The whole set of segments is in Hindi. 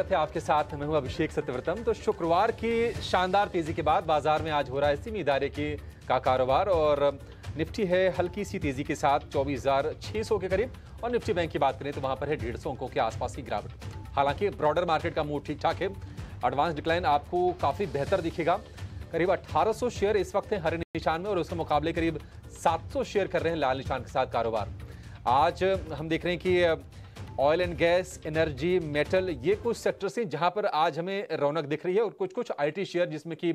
है आपके साथ मैं हूं अभिषेक सत्यव्रतम तो शुक्रवार की शानदार तेज़ी के बाद बाजार में आज हो रहा है सिमी इदारे के का कारोबार और निफ्टी है हल्की सी तेज़ी के साथ 24,600 के करीब और निफ्टी बैंक की बात करें तो वहां पर है डेढ़ सौ अंकों के आसपास की गिरावट हालांकि ब्रॉडर मार्केट का मूड ठीक ठाक है एडवांस डिक्लाइन आपको काफ़ी बेहतर दिखेगा करीब 1800 शेयर इस वक्त है हरे निशान में और उसके मुकाबले करीब 700 शेयर कर रहे हैं लाल निशान के साथ कारोबार आज हम देख रहे हैं कि oil and gas energy metal ये कुछ सेक्टर्स हैं जहां पर आज हमें रौनक दिख रही है और कुछ कुछ आईटी शेयर जिसमें कि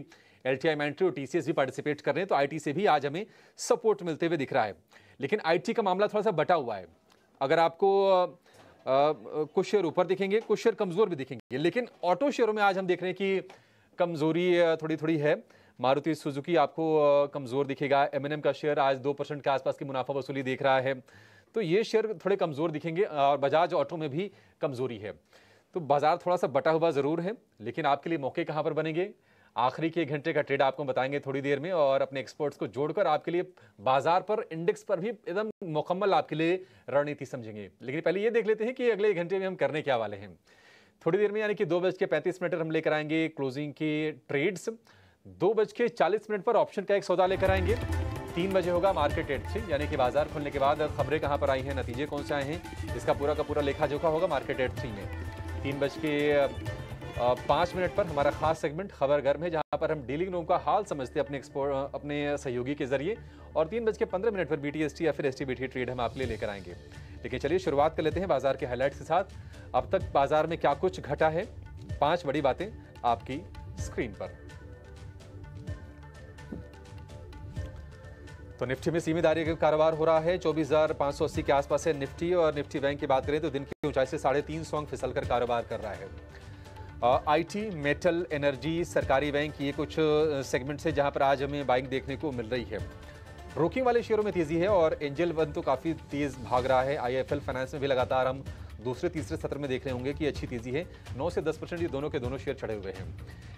एल टी आई मैंट्री और टी भी पार्टिसिपेट कर रहे हैं तो आईटी से भी आज हमें सपोर्ट मिलते हुए दिख रहा है लेकिन आईटी का मामला थोड़ा सा बटा हुआ है अगर आपको आ, कुछ शेयर ऊपर दिखेंगे कुछ शेयर कमज़ोर भी दिखेंगे लेकिन ऑटो शेयरों में आज हम देख रहे हैं कि कमज़ोरी थोड़ी थोड़ी है मारुति सुजुकी आपको कमज़ोर दिखेगा एम का शेयर आज दो परसेंट के आसपास की मुनाफा वसूली देख रहा है तो ये शेयर थोड़े कमज़ोर दिखेंगे और बजाज ऑटो में भी कमज़ोरी है तो बाज़ार थोड़ा सा बटा हुआ ज़रूर है लेकिन आपके लिए मौके कहाँ पर बनेंगे आखिरी के घंटे का ट्रेड आपको बताएंगे थोड़ी देर में और अपने एक्सपर्ट्स को जोड़कर आपके लिए बाजार पर इंडेक्स पर भी एकदम मुकम्मल आपके लिए रणनीति समझेंगे लेकिन पहले ये देख लेते हैं कि अगले घंटे में हम करने क्या वाले हैं थोड़ी देर में यानी कि दो बज के पैंतीस मिनट हम लेकर आएंगे क्लोजिंग के ट्रेड्स दो बज के चालीस मिनट पर ऑप्शन का एक सौदा लेकर आएंगे तीन बजे होगा मार्केट एट से यानी कि बाजार खुलने के बाद खबरें कहाँ पर आई हैं नतीजे कौन से आए हैं इसका पूरा का पूरा लेखा जोखा होगा मार्केट एट थ्री में तीन बज के पाँच मिनट पर हमारा खास सेगमेंट खबर घर में जहाँ पर हम डीलिंग रूम का हाल समझते हैं अपने एक्सपोर्ट अपने सहयोगी के जरिए और तीन बज के पंद्रह मिनट पर बी या फिर एस टी ट्रेड हम आप लिए लेकर आएंगे लेकिन चलिए शुरुआत कर लेते हैं बाजार के हाईलाइट्स के साथ अब तक बाजार में क्या कुछ घटा है पांच बड़ी बातें आपकी स्क्रीन पर तो निफ्टी में सीमित आर्य का कारोबार हो रहा है चौबीस के आसपास है निफ्टी और निफ्टी बैंक की बात करें तो दिन की ऊंचाई से साढ़े तीन सौ अंक फिसल कर कारोबार कर रहा है आईटी मेटल एनर्जी सरकारी बैंक ये कुछ सेगमेंट है जहां पर आज हमें बाइक देखने को मिल रही है रोकिंग वाले शेयरों में तेजी है और एंजल वन तो काफ़ी तेज़ भाग रहा है आई फाइनेंस में भी लगातार हम दूसरे तीसरे सत्र में देख रहे होंगे कि अच्छी तेजी है 9 से 10 परसेंट ये दोनों के दोनों शेयर चढ़े हुए हैं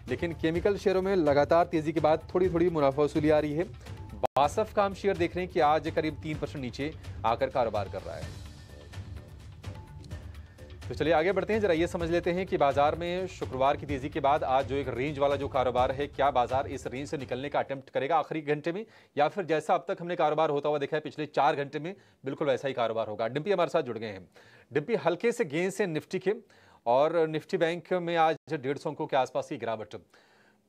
लेकिन केमिकल शेयरों में लगातार तेजी के बाद थोड़ी थोड़ी मुनाफा वसूली आ रही है बासफ का हम शेयर देख रहे हैं कि आज करीब तीन परसेंट नीचे आकर कारोबार कर रहा है तो चलिए आगे बढ़ते हैं जरा ये समझ लेते हैं कि बाजार में शुक्रवार की तेजी के बाद आज जो एक रेंज वाला जो कारोबार है क्या बाजार इस रेंज से निकलने का अटेम्प्ट करेगा आखिरी घंटे में या फिर जैसा अब तक हमने कारोबार होता हुआ देखा है पिछले चार घंटे में बिल्कुल वैसा ही कारोबार होगा डिम्पी हमारे साथ जुड़ गए हैं डिम्पी हल्के से गेंद से निफ्टी के और निफ्टी बैंक में आज डेढ़ सौ अंकों के आसपास की गिरावट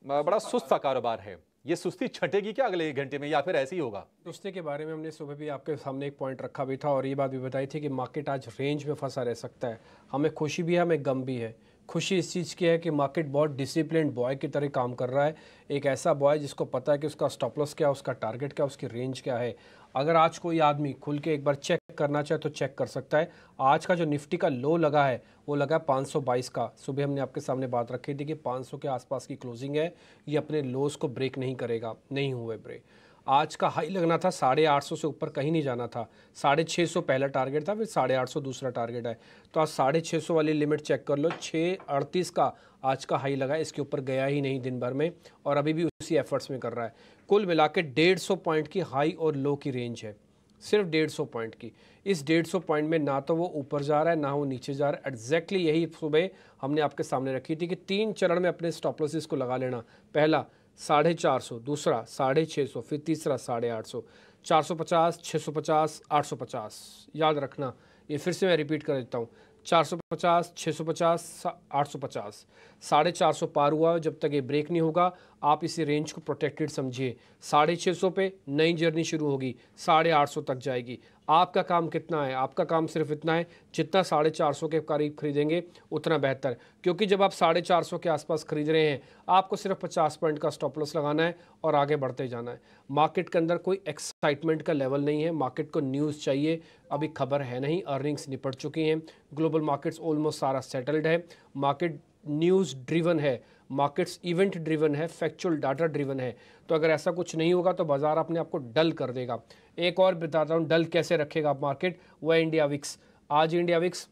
बड़ा सुस्त सा कारोबार है ये सुस्ती छटेगी क्या अगले एक घंटे में या फिर ऐसे ही होगा सुस्ती के बारे में हमने सुबह भी आपके सामने एक पॉइंट रखा भी था और ये बात भी बताई थी कि मार्केट आज रेंज में फंसा रह सकता है हमें खुशी भी है हमें गम भी है खुशी इस चीज़ की है कि मार्केट बहुत डिसिप्लिन बॉय की तरह काम कर रहा है एक ऐसा बॉय जिसको पता है कि उसका स्टॉपलस क्या है उसका टारगेट क्या है उसकी रेंज क्या है अगर आज कोई आदमी खुल के एक बार चेक करना चाहे तो चेक कर सकता है आज का जो निफ्टी का लो लगा है वो लगा है पाँच का सुबह हमने आपके सामने बात रखी थी कि 500 के आसपास की क्लोजिंग है ये अपने लोस को ब्रेक नहीं करेगा नहीं हुए ब्रेक आज का हाई लगना था साढ़े आठ सौ से ऊपर कहीं नहीं जाना था साढ़े छः सौ पहला टारगेट था फिर साढ़े आठ सौ दूसरा टारगेट है तो आज साढ़े छः सौ वाली लिमिट चेक कर लो छः अड़तीस का आज का हाई लगा इसके ऊपर गया ही नहीं दिन भर में और अभी भी उसी एफर्ट्स में कर रहा है कुल मिला के डेढ़ सौ पॉइंट की हाई और लो की रेंज है सिर्फ डेढ़ सौ पॉइंट की इस डेढ़ सौ पॉइंट में ना तो वो ऊपर जा रहा है ना वो नीचे जा रहा है एग्जैक्टली यही सुबह हमने आपके सामने रखी थी कि तीन चरण में अपने स्टॉपलॉसिस को लगा लेना पहला साढ़े चार सौ दूसरा साढ़े छः सौ फिर तीसरा साढ़े आठ सौ चार सौ पचास छः सौ पचास आठ सौ पचास याद रखना ये फिर से मैं रिपीट कर देता हूँ चार सौ पचास छः सौ पचास आठ सौ पचास साढ़े चार सौ पार हुआ जब तक ये ब्रेक नहीं होगा आप इसी रेंज को प्रोटेक्टेड समझिए साढ़े छः सौ पे नई जर्नी शुरू होगी साढ़े आठ सौ तक जाएगी आपका काम कितना है आपका काम सिर्फ इतना है जितना साढ़े चार सौ के करीब खरीदेंगे उतना बेहतर क्योंकि जब आप साढ़े चार सौ के आसपास खरीद रहे हैं आपको सिर्फ पचास पॉइंट का स्टॉप लॉस लगाना है और आगे बढ़ते जाना है मार्केट के अंदर कोई एक्साइटमेंट का लेवल नहीं है मार्केट को न्यूज़ चाहिए अभी खबर है नहीं अर्निंग्स निपट चुकी हैं ग्लोबल मार्केट्स ऑलमोस्ट सारा सेटल्ड है मार्केट न्यूज़ ड्रिवन है मार्केट्स इवेंट ड्रिवन है फैक्चुअल डाटा ड्रिवन है तो अगर ऐसा कुछ नहीं होगा तो बाजार अपने आप को डल कर देगा एक और बताता हूँ डल कैसे रखेगा मार्केट वह इंडिया विक्स आज इंडिया विक्स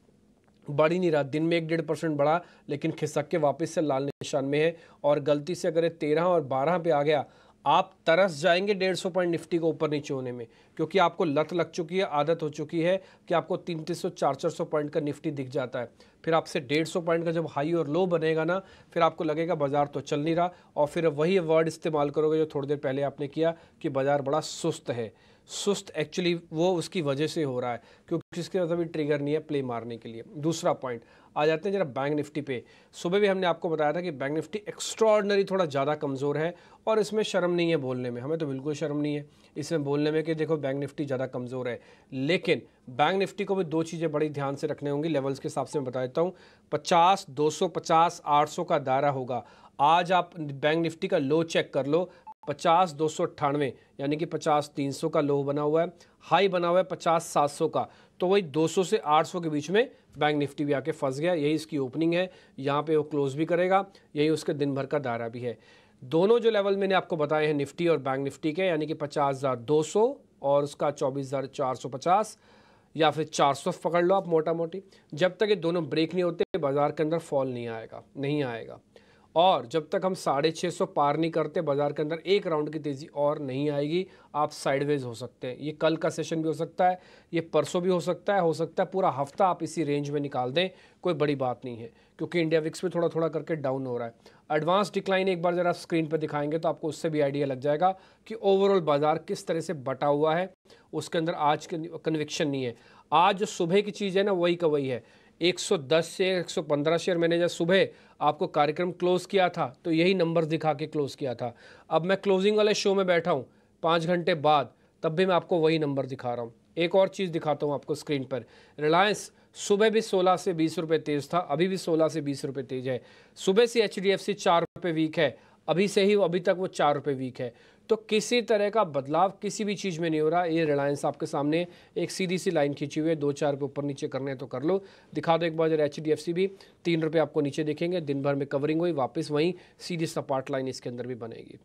बढ़ नहीं रहा दिन में एक डेढ़ परसेंट बढ़ा लेकिन खिसक के वापस से लाल निशान में है और गलती से अगर ये तेरह और बारह पे आ गया आप तरस जाएंगे डेढ़ सौ पॉइंट निफ्टी को ऊपर नीचे होने में क्योंकि आपको लत लग चुकी है आदत हो चुकी है कि आपको तीन तीन सौ चार चार सौ पॉइंट का निफ्टी दिख जाता है फिर आपसे डेढ़ सौ पॉइंट का जब हाई और लो बनेगा ना फिर आपको लगेगा बाजार तो चल नहीं रहा और फिर वही वर्ड इस्तेमाल करोगे जो थोड़ी देर पहले आपने किया कि बाजार बड़ा सुस्त है सुस्त एक्चुअली वो उसकी वजह से हो रहा है क्योंकि इसके अंदर भी ट्रिगर नहीं है प्ले मारने के लिए दूसरा पॉइंट आ जाते हैं जरा बैंक निफ्टी पे सुबह भी हमने आपको बताया था कि बैंक निफ्टी एक्स्ट्रॉर्डनरी थोड़ा ज़्यादा कमज़ोर है और इसमें शर्म नहीं है बोलने में हमें तो बिल्कुल शर्म नहीं है इसमें बोलने में कि देखो बैंक निफ्टी ज़्यादा कमज़ोर है लेकिन बैंक निफ्टी को भी दो चीज़ें बड़ी ध्यान से रखने होंगी लेवल्स के हिसाब से मैं बता देता हूँ पचास दो सौ पचास आठ सौ का दायरा होगा आज आप बैंक निफ्टी का लो चेक कर लो पचास दो सौ अट्ठानवे यानी कि पचास तीन सौ का लो बना हुआ है हाई बना हुआ है पचास सात सौ का तो वही दो सौ से आठ सौ के बीच में बैंक निफ्टी भी आके फंस गया यही इसकी ओपनिंग है यहाँ पे वो क्लोज भी करेगा यही उसके दिन भर का दायरा भी है दोनों जो लेवल मैंने आपको बताए हैं निफ्टी और बैंक निफ्टी के यानी कि पचास हज़ार दो सौ और उसका चौबीस हज़ार चार सौ पचास या फिर चार सौ पकड़ लो आप मोटा मोटी जब तक ये दोनों ब्रेक नहीं होते बाज़ार के अंदर फॉल नहीं आएगा नहीं आएगा और जब तक हम साढ़े छः सौ पार नहीं करते बाजार के अंदर एक राउंड की तेज़ी और नहीं आएगी आप साइडवेज हो सकते हैं ये कल का सेशन भी हो सकता है ये परसों भी हो सकता है हो सकता है पूरा हफ्ता आप इसी रेंज में निकाल दें कोई बड़ी बात नहीं है क्योंकि इंडिया विक्स भी थोड़ा थोड़ा करके डाउन हो रहा है एडवांस डिक्लाइन एक बार जरा स्क्रीन पर दिखाएंगे तो आपको उससे भी आइडिया लग जाएगा कि ओवरऑल बाजार किस तरह से बटा हुआ है उसके अंदर आज कन्विक्शन नहीं है आज जो सुबह की चीज़ है ना वही का वही है 110 से 115 शेयर मैंने जब सुबह आपको कार्यक्रम क्लोज़ किया था तो यही नंबर दिखा के क्लोज़ किया था अब मैं क्लोजिंग वाले शो में बैठा हूँ पाँच घंटे बाद तब भी मैं आपको वही नंबर दिखा रहा हूँ एक और चीज़ दिखाता हूँ आपको स्क्रीन पर रिलायंस सुबह भी 16 से बीस रुपये तेज़ था अभी भी 16 से बीस रुपये तेज़ है सुबह से एच डी एफ सी चार वीक है अभी से ही अभी तक वो चार रुपये वीक है तो किसी तरह का बदलाव किसी भी चीज़ में नहीं हो रहा ये रिलायंस आपके सामने एक सीधी सी लाइन खींची हुई है दो चार रुपये ऊपर नीचे करने तो कर लो दिखा दो एक बार जरा एच भी तीन रुपये आपको नीचे देखेंगे दिन भर में कवरिंग हुई वापस वहीं सीधी सपाट लाइन इसके अंदर भी बनेगी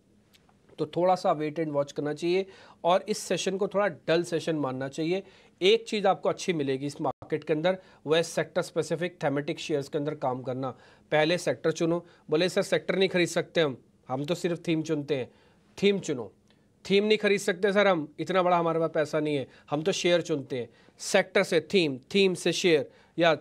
तो थोड़ा सा वेट एंड वॉच करना चाहिए और इस सेशन को थोड़ा डल सेशन मानना चाहिए एक चीज़ आपको अच्छी मिलेगी इस मार्केट के अंदर वह सेक्टर स्पेसिफिक थेमेटिक शेयर्स के अंदर काम करना पहले सेक्टर चुनो बोले सर सेक्टर नहीं खरीद सकते हम हम तो सिर्फ थीम चुनते हैं थीम चुनो थीम नहीं खरीद सकते सर हम इतना बड़ा हमारे पास पैसा नहीं है हम तो शेयर चुनते हैं सेक्टर से थीम थीम से शेयर या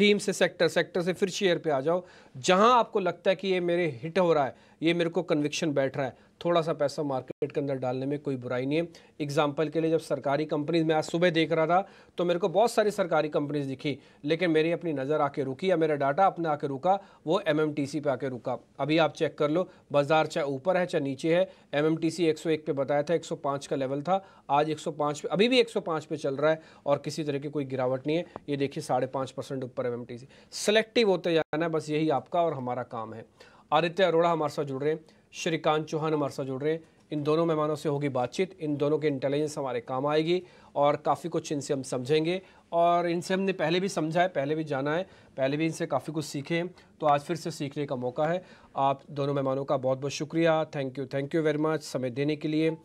थीम से सेक्टर सेक्टर से फिर शेयर पे आ जाओ जहां आपको लगता है कि ये मेरे हिट हो रहा है ये मेरे को कन्विक्शन बैठ रहा है थोड़ा सा पैसा मार्केट के अंदर डालने में कोई बुराई नहीं है एग्जाम्पल के लिए जब सरकारी कंपनीज मैं आज सुबह देख रहा था तो मेरे को बहुत सारी सरकारी कंपनीज दिखी लेकिन मेरी अपनी नज़र आके रुकी या मेरा डाटा अपने आके रुका वो एम एम टी सी पे आके रुका अभी आप चेक कर लो बाजार चाहे ऊपर है चाहे नीचे है एम एम टी सी एक सौ एक पे बताया था एक सौ पाँच का लेवल था आज एक सौ पाँच पे अभी भी एक सौ पाँच पे चल रहा है और किसी तरह की कोई गिरावट नहीं है ये देखिए साढ़े पाँच परसेंट ऊपर M M T C selective होते जाना है बस यही आपका और हमारा काम है आदित्य अरोड़ा हमारे साथ जुड़ रहे हैं श्रीकांत चौहान हमारे साथ जुड़ रहे हैं इन दोनों मेहमानों से होगी बातचीत इन दोनों के इंटेलिजेंस हमारे काम आएगी और काफ़ी कुछ इनसे हम समझेंगे और इनसे हमने पहले भी समझा है पहले भी जाना है पहले भी इनसे काफ़ी कुछ सीखे हैं तो आज फिर से सीखने का मौका है आप दोनों मेहमानों का बहुत बहुत शुक्रिया thank you thank you very much समय देने के लिए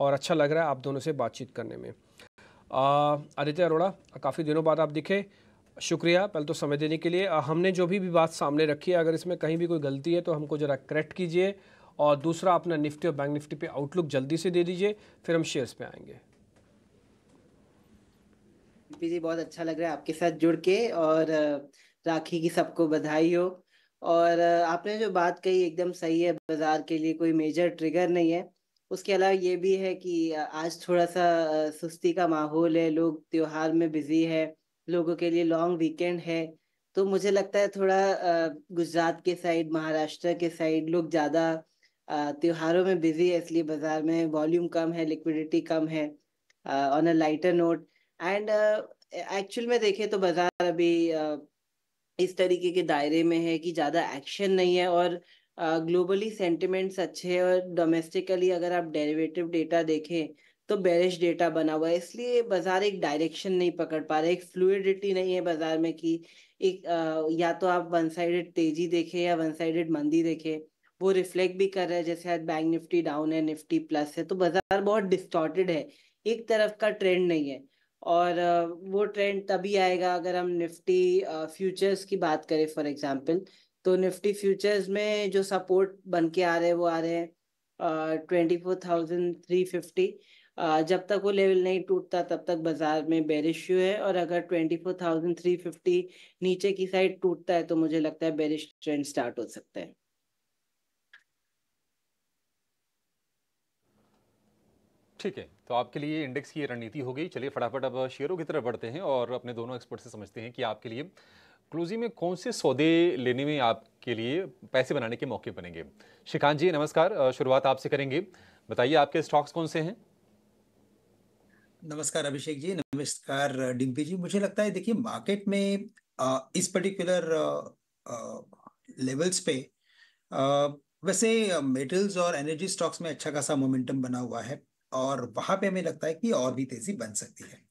और अच्छा लग रहा है आप दोनों से बातचीत करने में आदित्य अरोड़ा काफ़ी दिनों बाद आप दिखे शुक्रिया पहले तो समय देने के लिए हमने जो भी, भी बात सामने रखी है अगर इसमें कहीं भी कोई गलती है तो हमको ज़रा करेक्ट कीजिए और दूसरा अपना निफ्टी और बैंक निफ्टी पे आउटलुक जल्दी से दे दीजिए फिर हम शेयर्स पे आएंगे जी बहुत अच्छा लग रहा है आपके साथ जुड़ के और राखी की सबको बधाई हो और आपने जो बात कही एकदम सही है बाजार के लिए कोई मेजर ट्रिगर नहीं है उसके अलावा ये भी है कि आज थोड़ा सा सुस्ती का माहौल है लोग त्योहार में बिजी है लोगों के लिए लॉन्ग वीकेंड है तो मुझे लगता है थोड़ा गुजरात के साइड महाराष्ट्र के साइड लोग ज़्यादा त्योहारों में बिजी है इसलिए बाजार में वॉल्यूम कम है लिक्विडिटी कम है on a lighter note and actual में देखें तो बाजार अभी uh, इस तरीके के दायरे में है कि ज़्यादा एक्शन नहीं है और ग्लोबली uh, सेंटिमेंट्स अच्छे हैं और डोमेस्टिकली अगर आप डेरिवेटिव डेटा देखें तो बेरिश डेटा बना हुआ है इसलिए बाजार एक डायरेक्शन नहीं पकड़ पा रहा है एक फ्लूडिटी नहीं है बाजार में कि एक uh, या तो आप वन साइडेड तेजी देखें या वन साइडेड मंदी देखें वो रिफ्लेक्ट भी कर रहा है जैसे आज बैंक निफ्टी डाउन है निफ्टी प्लस है तो बाजार बहुत डिस्टॉर्टेड है एक तरफ का ट्रेंड नहीं है और वो ट्रेंड तभी आएगा अगर हम निफ्टी फ्यूचर्स की बात करें फॉर एग्जांपल तो निफ्टी फ्यूचर्स में जो सपोर्ट बन के आ रहे हैं वो आ रहे हैं twenty four thousand three fifty जब तक वो लेवल नहीं टूटता तब तक बाजार में बेरिश है और अगर twenty four thousand three fifty नीचे की साइड टूटता है तो मुझे लगता है बेरिश ट्रेंड स्टार्ट हो सकता है ठीक है तो आपके लिए इंडेक्स की रणनीति हो गई चलिए फटाफट अब शेयरों की तरफ बढ़ते हैं और अपने दोनों एक्सपर्ट से समझते हैं कि आपके लिए क्लोजिंग में कौन से सौदे लेने में आपके लिए पैसे बनाने के मौके बनेंगे श्रीकांत जी नमस्कार शुरुआत आपसे करेंगे बताइए आपके स्टॉक्स कौन से हैं नमस्कार अभिषेक जी नमस्कार डिम्पी जी मुझे लगता है देखिए मार्केट में आ, इस पर्टिकुलर लेवल्स पे आ, वैसे मेटल्स और एनर्जी स्टॉक्स में अच्छा खासा मोमेंटम बना हुआ है और वहां पे हमें लगता है कि और भी तेजी बन सकती है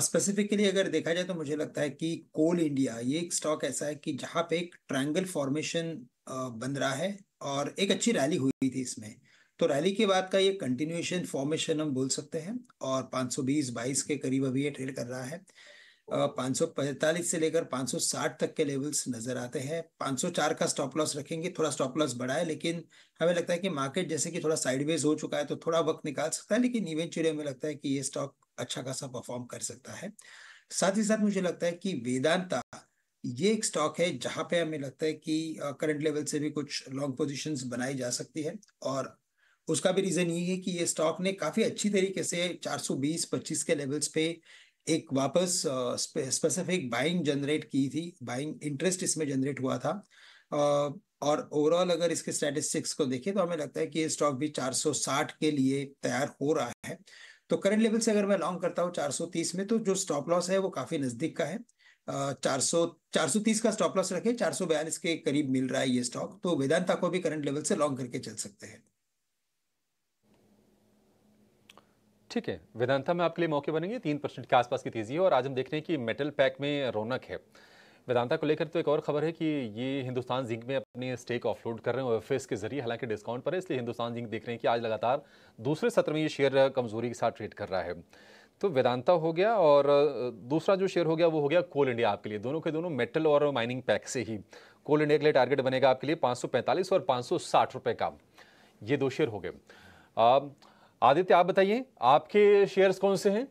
स्पेसिफिकली uh, अगर देखा जाए तो मुझे लगता है कि कोल इंडिया ये एक स्टॉक ऐसा है कि जहाँ पे एक ट्रायंगल फॉर्मेशन uh, बन रहा है और एक अच्छी रैली हुई थी इसमें तो रैली के बाद का ये कंटिन्यूएशन फॉर्मेशन हम बोल सकते हैं और 520 22 के करीब अभी ये ट्रेड कर रहा है 545 से लेकर 560 तक के लेवल्स नजर आते हैं 504 का स्टॉप लॉस रखेंगे थोड़ा स्टॉप लॉस बढ़ा है लेकिन हमें लगता है कि मार्केट जैसे कि थोड़ा साइडवेज हो चुका है तो थोड़ा वक्त निकाल सकता है लेकिन इवेंचुअली हमें लगता है कि ये स्टॉक अच्छा खासा परफॉर्म कर सकता है साथ ही साथ मुझे लगता है कि वेदांता ये एक स्टॉक है जहां पे हमें लगता है कि करंट लेवल से भी कुछ लॉन्ग पोजिशन बनाई जा सकती है और उसका भी रीजन ये है कि ये स्टॉक ने काफी अच्छी तरीके से 420 25 के लेवल्स पे एक वापस स्पेसिफिक बाइंग जनरेट की थी बाइंग इंटरेस्ट इसमें जनरेट हुआ था और ओवरऑल अगर इसके स्टैटिस्टिक्स को देखें तो हमें लगता है कि ये स्टॉक भी 460 के लिए तैयार हो रहा है तो करंट लेवल से अगर मैं लॉन्ग करता हूँ 430 में तो जो स्टॉप लॉस है वो काफी नजदीक का है चार सौ तीस का स्टॉप लॉस रखे चार सौ बयालीस के करीब मिल रहा है ये स्टॉक तो वेदांता को भी करंट लेवल से लॉन्ग करके चल सकते हैं ठीक है वेदांता में आपके लिए मौके बनेंगे तीन परसेंट के आसपास की तेजी है और आज हम देख रहे हैं कि मेटल पैक में रौनक है वेदांता को लेकर तो एक और खबर है कि ये हिंदुस्तान जिंक में अपनी स्टेक ऑफलोड कर रहे हैं ओएफएस के जरिए हालांकि डिस्काउंट पर है इसलिए हिंदुस्तान जिंक देख रहे हैं कि आज लगातार दूसरे सत्र में ये शेयर कमजोरी के साथ ट्रेड कर रहा है तो वेदांता हो गया और दूसरा जो शेयर हो गया वो हो गया कोल इंडिया आपके लिए दोनों के दोनों मेटल और माइनिंग पैक से ही कोल इंडिया के लिए टारगेट बनेगा आपके लिए पैंतालीस और साठ रुपये का ये दो शेयर हो गए आदित्य आप बताइए आपके शेयर्स कौन से हैं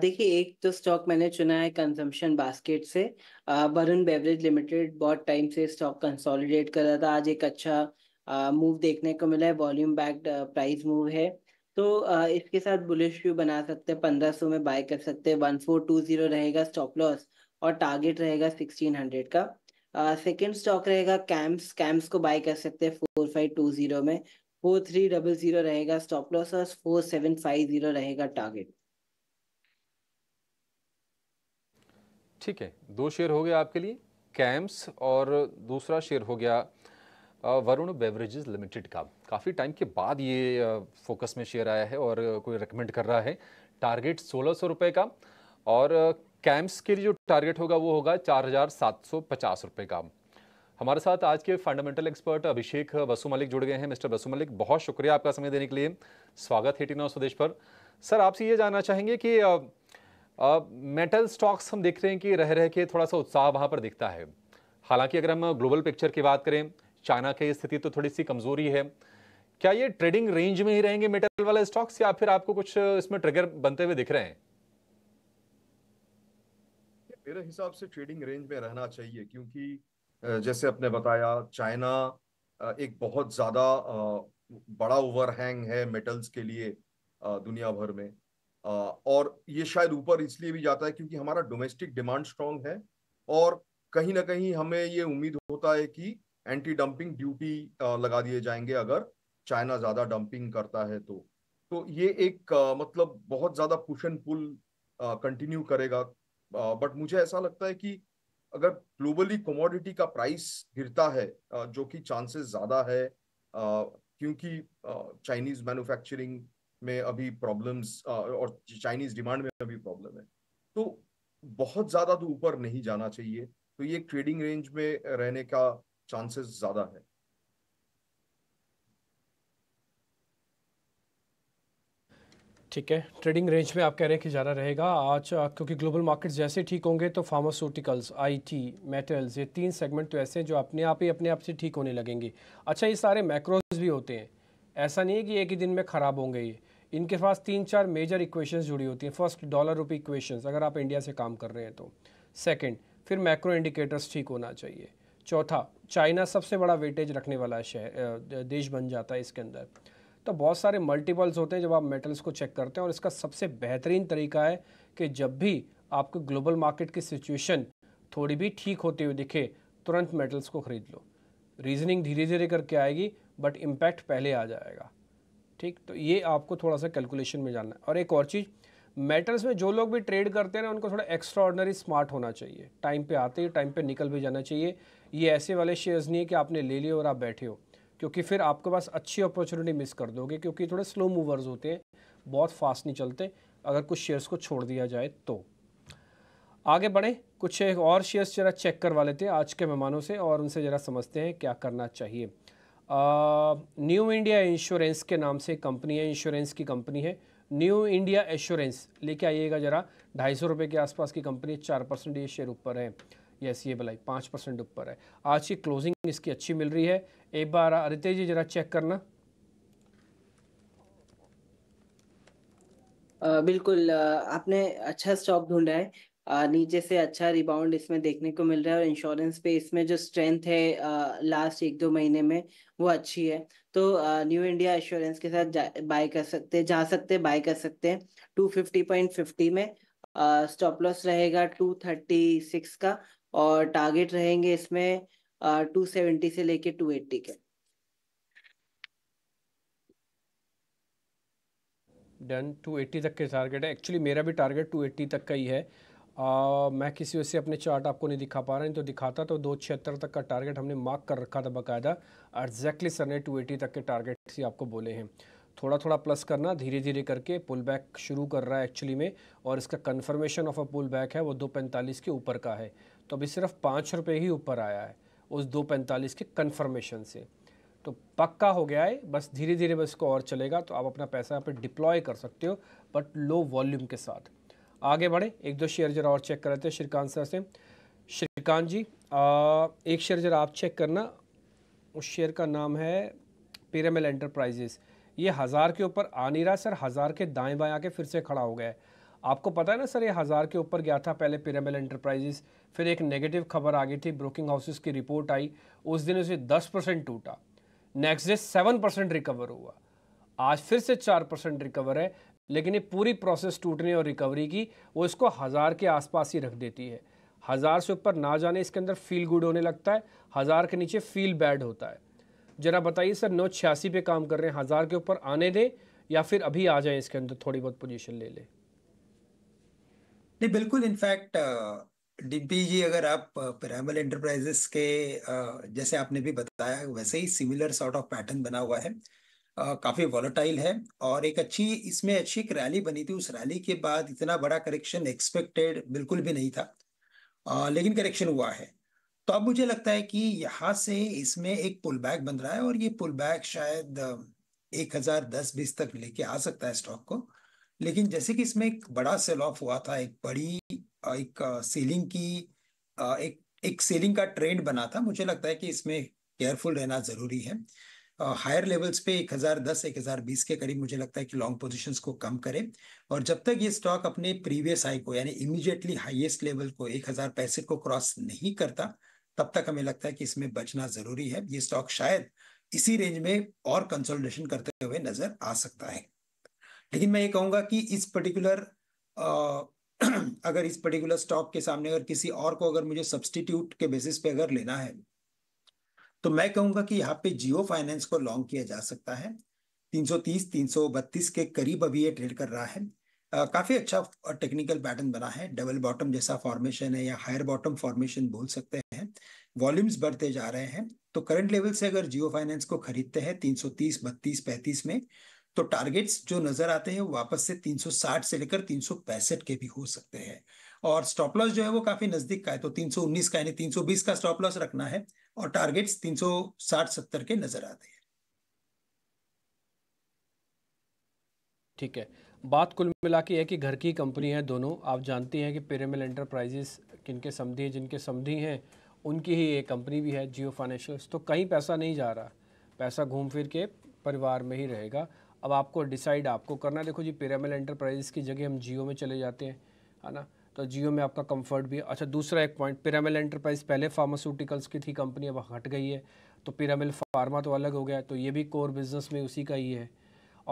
देखिए एक तो स्टॉक मैंने चुना है कंजम्पशन बास्केट से वरुण बेवरेज लिमिटेड बहुत टाइम से स्टॉक कंसोलिडेट कर रहा था आज एक अच्छा मूव देखने को मिला है वॉल्यूम बैक्ड प्राइस मूव है तो आ, इसके साथ बुलिश व्यू बना सकते हैं पंद्रह सौ में बाय कर सकते हैं वन फोर टू जीरो रहेगा स्टॉप लॉस और टारगेट रहेगा सिक्सटीन हंड्रेड का सेकेंड स्टॉक रहेगा कैम्स कैम्प्स को बाय कर सकते हैं फोर फाइव टू जीरो में फोर थ्री डबल जीरो रहेगा स्टॉप लॉस और फोर सेवन फाइव जीरो रहेगा टारगेट ठीक है दो शेयर हो गए आपके लिए कैम्स और दूसरा शेयर हो गया वरुण बेवरेजेस लिमिटेड का काफ़ी टाइम के बाद ये फोकस में शेयर आया है और कोई रेकमेंड कर रहा है टारगेट सोलह सौ रुपये का और कैम्प्स के लिए जो टारगेट होगा वो होगा चार हज़ार सात सौ पचास रुपये का हमारे साथ आज के फंडामेंटल एक्सपर्ट अभिषेक बसु मलिक जुड़ गए हैं मिस्टर बसु मलिक बहुत शुक्रिया आपका समय देने के लिए स्वागत है टीना स्वदेश पर सर आपसे ये जानना चाहेंगे कि मेटल स्टॉक्स हम देख रहे हैं कि रह रह के थोड़ा सा उत्साह वहाँ पर दिखता है हालांकि अगर हम ग्लोबल पिक्चर की बात करें चाइना की स्थिति तो थोड़ी सी कमजोरी है क्या ये ट्रेडिंग रेंज में ही रहेंगे मेटल वाले स्टॉक्स या फिर आपको कुछ इसमें ट्रिगर बनते हुए दिख रहे हैं मेरे हिसाब से ट्रेडिंग रेंज में रहना चाहिए क्योंकि जैसे आपने बताया चाइना एक बहुत ज़्यादा बड़ा ओवरहैंग है मेटल्स के लिए दुनिया भर में और ये शायद ऊपर इसलिए भी जाता है क्योंकि हमारा डोमेस्टिक डिमांड स्ट्रांग है और कहीं ना कहीं हमें ये उम्मीद होता है कि एंटी डंपिंग ड्यूटी लगा दिए जाएंगे अगर चाइना ज़्यादा डंपिंग करता है तो तो ये एक मतलब बहुत ज़्यादा पुश एंड पुल कंटिन्यू करेगा बट मुझे ऐसा लगता है कि अगर ग्लोबली कमोडिटी का प्राइस गिरता है जो कि चांसेस ज़्यादा है क्योंकि चाइनीज मैन्युफैक्चरिंग में अभी प्रॉब्लम्स और चाइनीज डिमांड में अभी प्रॉब्लम है तो बहुत ज़्यादा तो ऊपर नहीं जाना चाहिए तो ये ट्रेडिंग रेंज में रहने का चांसेस ज़्यादा है ठीक है ट्रेडिंग रेंज में आप कह रहे हैं कि ज़्यादा रहेगा आज क्योंकि ग्लोबल मार्केट जैसे ठीक होंगे तो फार्मास्यूटिकल्स आईटी मेटल्स ये तीन सेगमेंट तो ऐसे हैं जो अपने आप ही अपने आप से ठीक होने लगेंगे अच्छा ये सारे मैक्रोज भी होते हैं ऐसा नहीं है कि एक ही दिन में ख़राब होंगे ये इनके पास तीन चार मेजर इक्वेशन जुड़ी होती हैं फर्स्ट डॉलर रुपी इक्वेशंस अगर आप इंडिया से काम कर रहे हैं तो सेकेंड फिर मैक्रो इंडिकेटर्स ठीक होना चाहिए चौथा चाइना सबसे बड़ा वेटेज रखने वाला शहर देश बन जाता है इसके अंदर तो बहुत सारे मल्टीपल्स होते हैं जब आप मेटल्स को चेक करते हैं और इसका सबसे बेहतरीन तरीका है कि जब भी आपको ग्लोबल मार्केट की सिचुएशन थोड़ी भी ठीक होती हुई दिखे तुरंत मेटल्स को ख़रीद लो रीजनिंग धीरे धीरे करके आएगी बट इम्पैक्ट पहले आ जाएगा ठीक तो ये आपको थोड़ा सा कैलकुलेशन में जानना है और एक और चीज़ मेटल्स में जो लोग भी ट्रेड करते हैं ना उनको थोड़ा एक्स्ट्राऑर्डनरी स्मार्ट होना चाहिए टाइम पे आते ही टाइम पे निकल भी जाना चाहिए ये ऐसे वाले शेयर्स नहीं है कि आपने ले लिए और आप बैठे हो क्योंकि फिर आपके पास अच्छी अपॉर्चुनिटी मिस कर दोगे क्योंकि थोड़े स्लो मूवर्स होते हैं बहुत फास्ट नहीं चलते अगर कुछ शेयर्स को छोड़ दिया जाए तो आगे बढ़े कुछ एक और शेयर्स जरा चेक करवा लेते हैं आज के मेहमानों से और उनसे ज़रा समझते हैं क्या करना चाहिए न्यू इंडिया इंश्योरेंस के नाम से कंपनी है इंश्योरेंस की कंपनी है न्यू इंडिया एश्योरेंस लेके आइएगा ज़रा ढाई सौ रुपये के आसपास की कंपनी चार परसेंट ये शेयर ऊपर है या सी भलाई पाँच परसेंट ऊपर है आज की क्लोजिंग इसकी अच्छी मिल रही है एक बार आदित्य जी जरा चेक करना आ, बिल्कुल आपने अच्छा स्टॉक ढूंढा है आ, नीचे से अच्छा रिबाउंड इसमें देखने को मिल रहा है और इंश्योरेंस पे इसमें जो स्ट्रेंथ है आ, लास्ट एक दो महीने में वो अच्छी है तो आ, न्यू इंडिया इंश्योरेंस के साथ बाय कर सकते जा सकते बाय कर सकते हैं टू फिफ्टी पॉइंट फिफ्टी में स्टॉप लॉस रहेगा टू थर्टी सिक्स का और टारगेट रहेंगे इसमें टू सेवेंटी से लेके टू एट्टी के डन टू एट्टी तक के टारगेट है एक्चुअली मेरा भी टारगेट टू एट्टी तक का ही है आ, मैं किसी वजह से अपने चार्ट आपको नहीं दिखा पा रहा हूँ तो दिखाता तो दो छिहत्तर तक का टारगेट हमने मार्क कर रखा था बाकायदा एग्जैक्टली सर ने टू तक के टारगेट ही आपको बोले हैं थोड़ा थोड़ा प्लस करना धीरे धीरे करके पुल बैक शुरू कर रहा है एक्चुअली में और इसका confirmation of a pull back है वो दो पैंतालीस के ऊपर का है तो अभी सिर्फ पाँच रुपये ही ऊपर आया है उस दो पैंतालीस के कन्फर्मेशन से तो पक्का हो गया है बस धीरे धीरे बस इसको और चलेगा तो आप अपना पैसा यहाँ पर डिप्लॉय कर सकते हो बट लो वॉल्यूम के साथ आगे बढ़े एक दो शेयर जरा और चेक कर रहे थे श्रीकांत सर से श्रीकांत जी आ, एक शेयर जरा आप चेक करना उस शेयर का नाम है पिरामल एंटरप्राइजेस ये हज़ार के ऊपर आ नहीं रहा सर हज़ार के दाएं बाएं आके फिर से खड़ा हो गया है आपको पता है ना सर ये हज़ार के ऊपर गया था पहले पिरामल इंटरप्राइजेस फिर एक नेगेटिव खबर आ गई थी ब्रोकिंग हाउसेस की रिपोर्ट आई उस दिन उसे दस परसेंट टूटा next day seven percent recover हुआ आज फिर से चार परसेंट रिकवर है लेकिन ये पूरी प्रोसेस टूटने और रिकवरी की वो इसको हज़ार के आसपास ही रख देती है हज़ार से ऊपर ना जाने इसके अंदर फील गुड होने लगता है हज़ार के नीचे फील बैड होता है जरा बताइए सर नौ छियासी काम कर रहे हैं हज़ार के ऊपर आने दें या फिर अभी आ जाएँ इसके अंदर थोड़ी बहुत पोजिशन ले लें नहीं बिल्कुल इनफैक्ट डिम्पी जी अगर आप पैरामल इंटरप्राइजेस के जैसे आपने भी बताया वैसे ही सिमिलर सॉर्ट ऑफ पैटर्न बना हुआ है काफ़ी वॉलोटाइल है और एक अच्छी इसमें अच्छी एक रैली बनी थी उस रैली के बाद इतना बड़ा करेक्शन एक्सपेक्टेड बिल्कुल भी नहीं था आ, लेकिन करेक्शन हुआ है तो अब मुझे लगता है कि यहाँ से इसमें एक पुल बैक बन रहा है और ये पुल बैक शायद एक हज़ार दस बीस तक लेके आ सकता है स्टॉक को लेकिन जैसे कि इसमें एक बड़ा सेल ऑफ हुआ था एक बड़ी एक सेलिंग की एक एक सेलिंग का ट्रेंड बना था मुझे लगता है कि इसमें केयरफुल रहना जरूरी है हायर uh, लेवल्स पे 1010 1020 के करीब मुझे लगता है कि लॉन्ग पोजीशंस को कम करें और जब तक ये स्टॉक अपने प्रीवियस हाई को यानी इमीडिएटली हाईएस्ट लेवल को एक हजार पैंसठ को क्रॉस नहीं करता तब तक हमें लगता है कि इसमें बचना जरूरी है ये स्टॉक शायद इसी रेंज में और कंसोलिडेशन करते हुए नजर आ सकता है लेकिन मैं ये कहूँगा कि इस पर्टिकुलर अगर इस पर्टिकुलर स्टॉक के सामने अगर किसी और को अगर मुझे सब्सटीट्यूट के बेसिस पे अगर लेना है तो मैं कहूँगा कि यहाँ पे जियो फाइनेंस को लॉन्ग किया जा सकता है 330 332 के करीब अभी ये ट्रेड कर रहा है काफी अच्छा टेक्निकल पैटर्न बना है डबल बॉटम जैसा फॉर्मेशन है या हायर बॉटम फॉर्मेशन बोल सकते हैं वॉल्यूम्स बढ़ते जा रहे हैं तो करंट लेवल से अगर जियो फाइनेंस को खरीदते हैं 330 32 35 में तो टारगेट्स जो नजर आते हैं वापस से 360 से लेकर तीन के भी हो सकते हैं और स्टॉप लॉस जो है वो काफी नजदीक का है तो 319 का यानी 320 का स्टॉप लॉस रखना है और टारगेट्स 360 70 के नजर आते हैं ठीक है बात कुल मिला के है कि घर की कंपनी है दोनों आप जानती हैं कि पिरामिल एंटरप्राइजेस किनके समझी हैं जिनके समी हैं उनकी ही एक कंपनी भी है जियो फाइनेंशियल्स तो कहीं पैसा नहीं जा रहा पैसा घूम फिर के परिवार में ही रहेगा अब आपको डिसाइड आपको करना देखो जी पिरामिल एंटरप्राइजेस की जगह हम जियो में चले जाते हैं है ना तो जियो में आपका कंफर्ट भी है अच्छा दूसरा एक पॉइंट पिरामल एंटरप्राइज पहले फार्मास्यूटिकल्स की थी कंपनी अब हट गई है तो पिरामिल फार्मा तो अलग हो गया तो ये भी कोर बिजनेस में उसी का ही है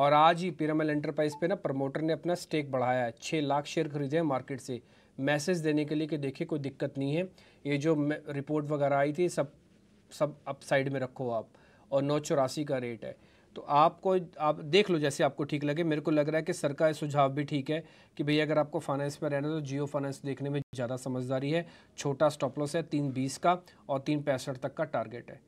और आज ही पिरामिल एंटरप्राइज पे ना प्रमोटर ने अपना स्टेक बढ़ाया है छः लाख शेयर खरीदे हैं मार्केट से मैसेज देने के लिए कि देखिए कोई दिक्कत नहीं है ये जो रिपोर्ट वगैरह आई थी सब सब अपसाइड में रखो आप और नौ चौरासी का रेट है तो आपको आप देख लो जैसे आपको ठीक लगे मेरे को लग रहा है कि सर का सुझाव भी ठीक है कि भैया अगर आपको फाइनेंस में रहना है तो जियो फाइनेंस देखने में ज़्यादा समझदारी है छोटा स्टॉप लॉस है तीन बीस का और तीन पैंसठ तक का टारगेट है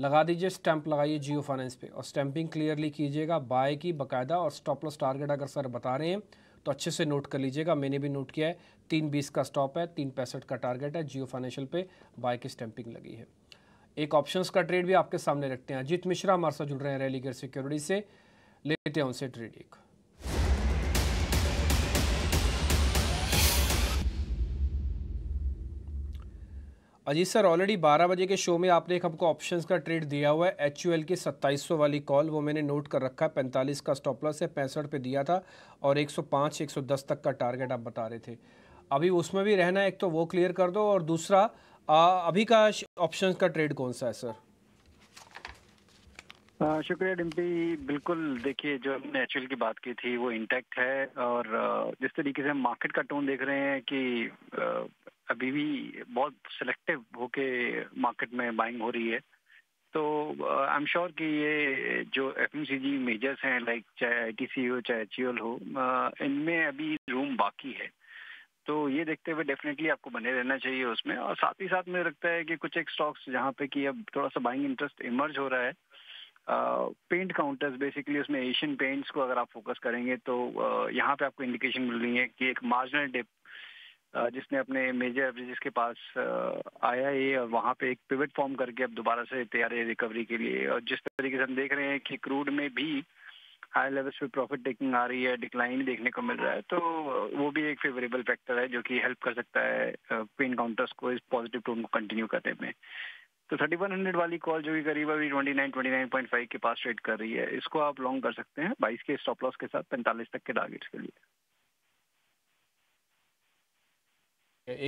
लगा दीजिए स्टैंप लगाइए जियो फाइनेंस पे और स्टैंपिंग क्लियरली कीजिएगा बाय की बाकायदा और स्टॉप लॉस टारगेट अगर सर बता रहे हैं तो अच्छे से नोट कर लीजिएगा मैंने भी नोट किया है तीन बीस का स्टॉप है तीन पैंसठ का टारगेट है जियो फाइनेंशियल पर बाय की स्टैंपिंग लगी है एक ऑप्शंस का ट्रेड भी आपके सामने रखते हैं अजीत मिश्रा हमारे साथ जुड़ रहे हैं रैलीगर सिक्योरिटी से लेते हैं उनसे ट्रेड एक अजीत सर ऑलरेडी 12 बजे के शो में आपने एक हमको ऑप्शंस का ट्रेड दिया हुआ है एच की 2700 वाली कॉल वो मैंने नोट कर रखा है 45 का स्टॉप लॉस है पैंसठ पे दिया था और 105 110 तक का टारगेट आप बता रहे थे अभी उसमें भी रहना एक तो वो क्लियर कर दो और दूसरा आ, अभी का ऑप्शन का ट्रेड कौन सा है सर शुक्रिया डिम्पी बिल्कुल देखिए जो हमने एच की बात की थी वो इंटैक्ट है और जिस तरीके से हम मार्केट का टोन देख रहे हैं कि अभी भी बहुत सिलेक्टिव होके मार्केट में बाइंग हो रही है तो आई एम श्योर कि ये जो एफ मेजर्स हैं लाइक चाहे आई e हो चाहे एच e हो इनमें अभी रूम बाकी है तो ये देखते हुए डेफिनेटली आपको बने रहना चाहिए उसमें और साथ ही साथ मुझे लगता है कि कुछ एक स्टॉक्स जहाँ पे कि अब थोड़ा सा बाइंग इंटरेस्ट इमर्ज हो रहा है पेंट काउंटर्स बेसिकली उसमें एशियन पेंट्स को अगर आप फोकस करेंगे तो uh, यहाँ पे आपको इंडिकेशन मिल रही है कि एक मार्जिनल डिप uh, जिसने अपने मेजर एवरेजेस के पास uh, आया ये और वहाँ पे एक पिवेट फॉर्म करके अब दोबारा से तैयार है रिकवरी के लिए और जिस तरीके से हम देख रहे हैं कि क्रूड में भी uh, हाई लेवल्स पे प्रॉफिट टेकिंग आ रही है डिक्लाइन देखने को मिल रहा है तो वो भी एक फेवरेबल फैक्टर है जो कि हेल्प कर सकता है पेन काउंटर्स को इस पॉजिटिव टोन को कंटिन्यू करने में तो 3100 वाली कॉल जो कि करीब अभी 29 29.5 के पास ट्रेड कर रही है इसको आप लॉन्ग कर सकते हैं बाईस के स्टॉप लॉस के साथ पैंतालीस तक के टारगेट्स के लिए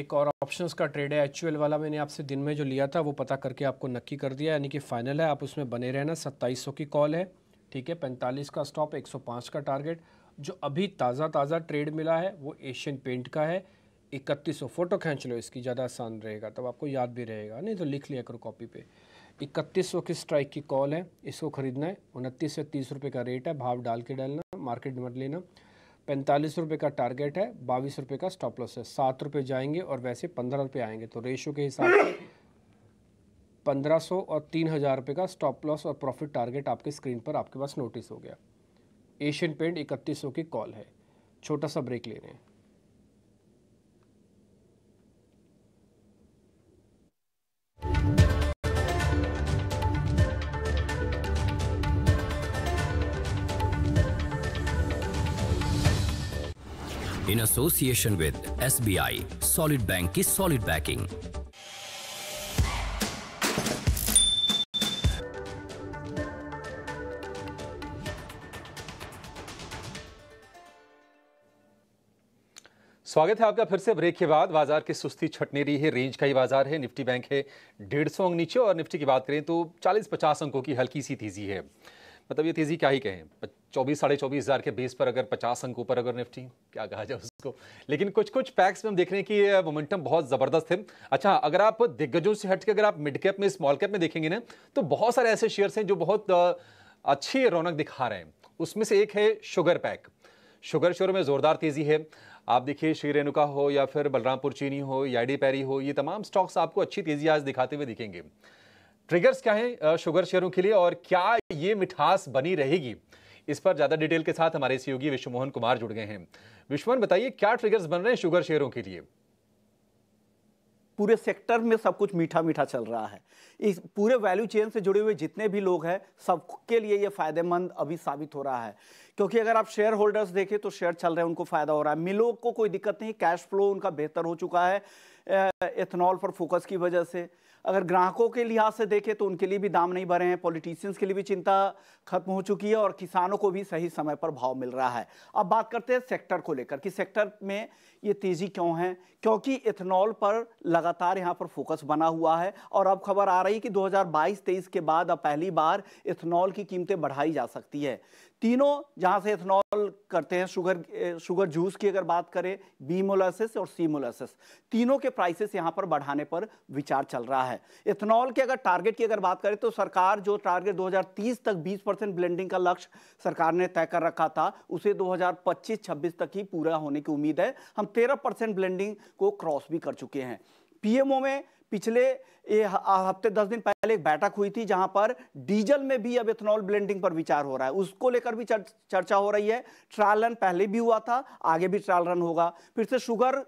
एक और ऑप्शंस का ट्रेड है एच वाला मैंने आपसे दिन में जो लिया था वो पता करके आपको नक्की कर दिया यानी कि फाइनल है आप उसमें बने रहना सत्ताईस की कॉल है ठीक है 45 का स्टॉप 105 का टारगेट जो अभी ताज़ा ताज़ा ट्रेड मिला है वो एशियन पेंट का है इकतीस सौ फोटो खींच लो इसकी ज़्यादा आसान रहेगा तब आपको याद भी रहेगा नहीं तो लिख लिया करो कॉपी पे इकतीस सौ की स्ट्राइक की कॉल है इसको ख़रीदना है उनतीस से तीस रुपये का रेट है भाव डाल के डालना मार्केट मत लेना पैंतालीस रुपये का टारगेट है बाईस रुपये का स्टॉप लॉस है सात रुपये जाएंगे और वैसे पंद्रह रुपये आएंगे तो रेशो के हिसाब से 1500 और तीन हज़ार का स्टॉप लॉस और प्रॉफिट टारगेट आपके स्क्रीन पर आपके पास नोटिस हो गया एशियन पेंट इकतीस की कॉल है छोटा सा ब्रेक ले रहे हैं In association with SBI, Solid Bank is solid backing. स्वागत है आपका फिर से ब्रेक के बाद बाजार की सुस्ती छटने रही है रेंज का ही बाजार है निफ्टी बैंक है डेढ़ सौ अंक नीचे और निफ्टी की बात करें तो 40-50 अंकों की हल्की सी तेजी है मतलब ये तेजी क्या ही कहें चौबीस साढ़े चौबीस हज़ार के बेस पर अगर पचास अंक ऊपर अगर निफ्टी क्या कहा जाए उसको लेकिन कुछ कुछ पैक्स में हम देख रहे हैं कि मोमेंटम बहुत ज़बरदस्त है अच्छा अगर आप दिग्गजों से हट के अगर आप मिड कैप में स्मॉल कैप में देखेंगे ना तो बहुत सारे ऐसे शेयर्स हैं जो बहुत अच्छी रौनक दिखा रहे हैं उसमें से एक है शुगर पैक शुगर शेयर में ज़ोरदार तेज़ी है आप देखिए श्री रेणुका हो या फिर बलरामपुर चीनी हो या डी पैरी हो ये तमाम स्टॉक्स आपको अच्छी तेजी आज दिखाते हुए दिखेंगे ट्रिगर्स क्या हैं शुगर शेयरों के लिए और क्या ये मिठास बनी रहेगी इस पर ज्यादा डिटेल के साथ हमारे सहयोगी विश्वमोहन कुमार जुड़ गए हैं विश्वमोहन बताइए क्या ट्रिगर्स बन रहे हैं शुगर शेयरों के लिए पूरे सेक्टर में सब कुछ मीठा मीठा चल रहा है इस पूरे वैल्यू चेन से जुड़े हुए जितने भी लोग हैं सबके लिए ये फायदेमंद अभी साबित हो रहा है क्योंकि अगर आप शेयर होल्डर्स देखें तो शेयर चल रहे हैं उनको फायदा हो रहा है मिलों को कोई दिक्कत नहीं कैश फ्लो उनका बेहतर हो चुका है एथेनॉल पर फोकस की वजह से अगर ग्राहकों के लिहाज से देखें तो उनके लिए भी दाम नहीं भरे हैं पॉलिटिशियंस के लिए भी चिंता खत्म हो चुकी है और किसानों को भी सही समय पर भाव मिल रहा है अब बात करते हैं सेक्टर को लेकर कि सेक्टर में ये तेज़ी क्यों है क्योंकि इथेनॉल पर लगातार यहाँ पर फोकस बना हुआ है और अब खबर आ रही है कि 2022-23 के बाद अब पहली बार इथेनॉल की कीमतें बढ़ाई जा सकती है तीनों जहां से इथेनॉल करते हैं शुगर शुगर जूस की अगर बात करें बी मोलासिस और सी मोलासिस तीनों के प्राइसेस यहां पर बढ़ाने पर विचार चल रहा है इथेनॉल के अगर टारगेट की अगर बात करें तो सरकार जो टारगेट 2030 तक 20 परसेंट ब्लेंडिंग का लक्ष्य सरकार ने तय कर रखा था उसे 2025-26 तक ही पूरा होने की उम्मीद है हम तेरह ब्लेंडिंग को क्रॉस भी कर चुके हैं पीएमओ में पिछले ये हफ्ते दस दिन पहले एक बैठक हुई थी जहां पर डीजल में भी अब इथेनॉल ब्लेंडिंग पर विचार हो रहा है उसको लेकर भी चर्चा हो रही है ट्रायल रन पहले भी हुआ था आगे भी ट्रायल रन होगा फिर से शुगर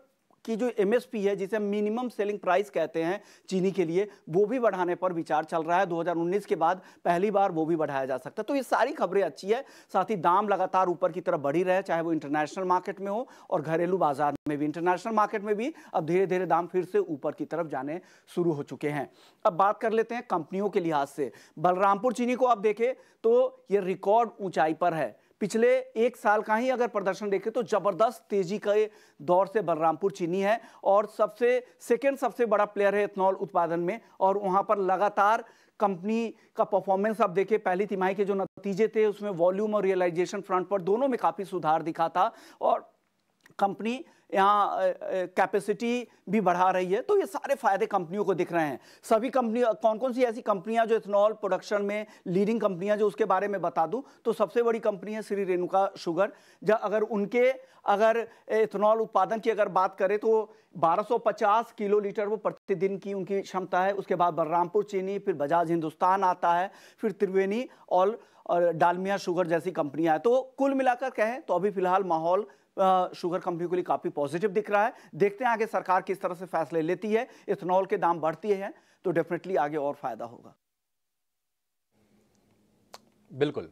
की जो एम है जिसे मिनिमम सेलिंग प्राइस कहते हैं चीनी के लिए वो भी बढ़ाने पर विचार चल रहा है 2019 के बाद पहली बार वो भी बढ़ाया जा सकता है तो ये सारी खबरें अच्छी है साथ ही दाम लगातार ऊपर की तरफ बढ़ी रहे चाहे वो इंटरनेशनल मार्केट में हो और घरेलू बाजार में भी इंटरनेशनल मार्केट में भी अब धीरे धीरे दाम फिर से ऊपर की तरफ जाने शुरू हो चुके हैं अब बात कर लेते हैं कंपनियों के लिहाज से बलरामपुर चीनी को आप देखें तो ये रिकॉर्ड ऊंचाई पर है पिछले एक साल का ही अगर प्रदर्शन देखें तो जबरदस्त तेजी के दौर से बलरामपुर चीनी है और सबसे सेकेंड सबसे बड़ा प्लेयर है इथनॉल उत्पादन में और वहाँ पर लगातार कंपनी का परफॉर्मेंस आप देखें पहली तिमाही के जो नतीजे थे उसमें वॉल्यूम और रियलाइजेशन फ्रंट पर दोनों में काफ़ी सुधार दिखा था और कंपनी यहाँ कैपेसिटी भी बढ़ा रही है तो ये सारे फायदे कंपनियों को दिख रहे हैं सभी कंपनी कौन कौन सी ऐसी कंपनियां जो इथेनॉल प्रोडक्शन में लीडिंग कंपनियां जो उसके बारे में बता दूं तो सबसे बड़ी कंपनी है श्री रेणुका शुगर जब अगर उनके अगर इथेनॉल उत्पादन की अगर बात करें तो 1250 किलो लीटर वो प्रतिदिन की उनकी क्षमता है उसके बाद बलरामपुर चीनी फिर बजाज हिंदुस्तान आता है फिर त्रिवेणी और डालमिया शुगर जैसी कंपनियाँ हैं तो कुल मिलाकर कहें तो अभी फिलहाल माहौल शुगर कंपनी के लिए काफ़ी पॉजिटिव दिख रहा है देखते हैं आगे सरकार किस तरह से फैसले लेती है इथेनॉल के दाम बढ़ती है तो डेफिनेटली आगे और फायदा होगा बिल्कुल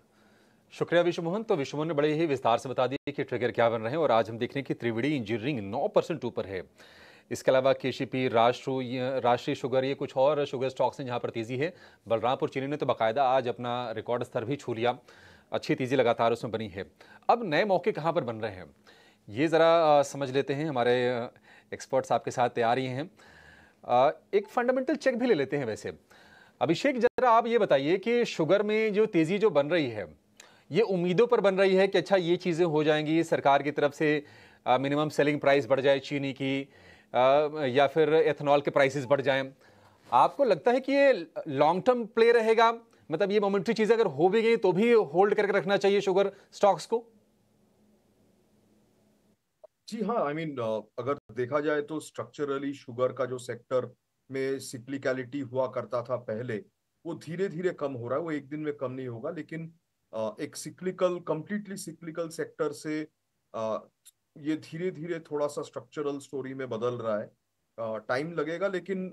शुक्रिया विश्वमोहन तो विश्वमोहन ने बड़े ही विस्तार से बता दिया कि ट्रिगर क्या बन रहे हैं और आज हम देख रहे हैं कि त्रिवेणी इंजीनियरिंग नौ परसेंट ऊपर है इसके अलावा के केसीपी राष्ट्र राष्ट्रीय शुगर ये कुछ और शुगर स्टॉक्स हैं जहाँ पर तेज़ी है बलरामपुर चीनी ने तो बाकायदा आज अपना रिकॉर्ड स्तर भी छू लिया अच्छी तेज़ी लगातार उसमें बनी है अब नए मौके कहाँ पर बन रहे हैं ये ज़रा समझ लेते हैं हमारे एक्सपर्ट्स आपके साथ तैयार ही हैं एक फंडामेंटल चेक भी ले लेते हैं वैसे अभिषेक जरा आप ये बताइए कि शुगर में जो तेज़ी जो बन रही है ये उम्मीदों पर बन रही है कि अच्छा ये चीज़ें हो जाएंगी सरकार की तरफ से मिनिमम सेलिंग प्राइस बढ़ जाए चीनी की आ, या फिर एथेनॉल के प्राइसेस बढ़ जाएं आपको लगता है कि ये लॉन्ग टर्म प्ले रहेगा मतलब ये मोमेंट्री चीज़ें अगर हो भी गई तो भी होल्ड करके रखना चाहिए शुगर स्टॉक्स को जी हाँ आई I मीन mean, अगर देखा जाए तो स्ट्रक्चरली शुगर का जो सेक्टर में सिक्लिकलिटी हुआ करता था पहले वो धीरे धीरे कम हो रहा है वो एक दिन में कम नहीं होगा लेकिन एक सिक्लिकल कंप्लीटली सिक्लिकल सेक्टर से ये धीरे धीरे थोड़ा सा स्ट्रक्चरल स्टोरी में बदल रहा है टाइम लगेगा लेकिन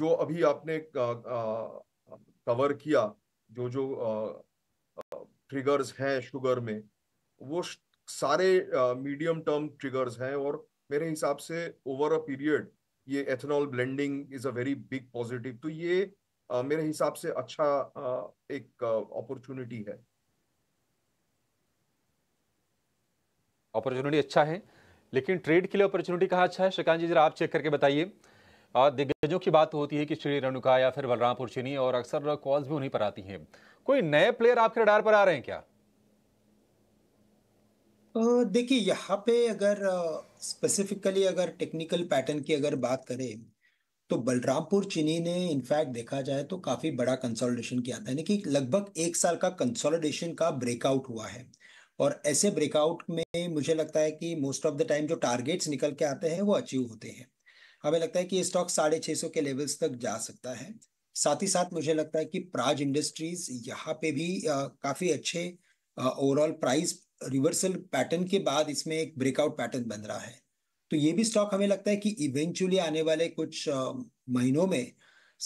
जो अभी आपने कवर किया जो जो ट्रिगर्स हैं शुगर में वो सारे मीडियम टर्म ट्रिगर्स हैं और मेरे हिसाब से ओवर अ पीरियड ये ethanol blending is a very big positive तो ये आ, मेरे हिसाब से अच्छा आ, एक अपॉर्चुनिटी है अपॉर्चुनिटी अच्छा है लेकिन ट्रेड के लिए अपॉर्चुनिटी कहाँ अच्छा है श्रीकांत जी जरा आप चेक करके बताइए दिग्गजों की बात होती है कि श्री रेणुका या फिर बलरामपुर चीनी और अक्सर कॉल्स भी उन्हीं पर आती हैं कोई नए प्लेयर आपके रडार पर आ रहे हैं क्या देखिए यहाँ पे अगर स्पेसिफिकली अगर टेक्निकल पैटर्न की अगर बात करें तो बलरामपुर चीनी ने इनफैक्ट देखा जाए तो काफी बड़ा कंसोलिडेशन किया था यानी कि लगभग एक साल का कंसोलिडेशन का ब्रेकआउट हुआ है और ऐसे ब्रेकआउट में मुझे लगता है कि मोस्ट ऑफ द टाइम जो टारगेट्स निकल के आते हैं वो अचीव होते हैं हमें लगता है कि ये स्टॉक साढ़े छः सौ के लेवल्स तक जा सकता है साथ ही साथ मुझे लगता है कि प्राज इंडस्ट्रीज यहाँ पे भी काफी अच्छे ओवरऑल प्राइस रिवर्सल पैटर्न के बाद इसमें एक ब्रेकआउट पैटर्न बन रहा है तो ये भी स्टॉक हमें लगता है कि इवेंचुअली आने वाले कुछ महीनों में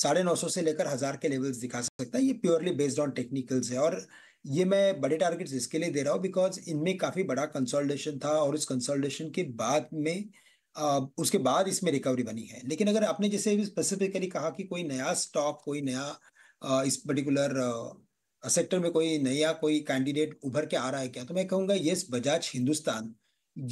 साढ़े नौ सौ से लेकर हज़ार के लेवल्स दिखा सकता है ये प्योरली बेस्ड ऑन टेक्निकल्स है और ये मैं बड़े टारगेट्स इसके लिए दे रहा हूँ बिकॉज इनमें काफ़ी बड़ा कंसोल्टेशन था और उस कंसोल्टेशन के बाद में आ, उसके बाद इसमें रिकवरी बनी है लेकिन अगर आपने जैसे स्पेसिफिकली कहा कि कोई नया स्टॉक कोई नया इस पर्टिकुलर सेक्टर में कोई नया कोई कैंडिडेट उभर के आ रहा है क्या तो मैं कहूँगा यस बजाज हिंदुस्तान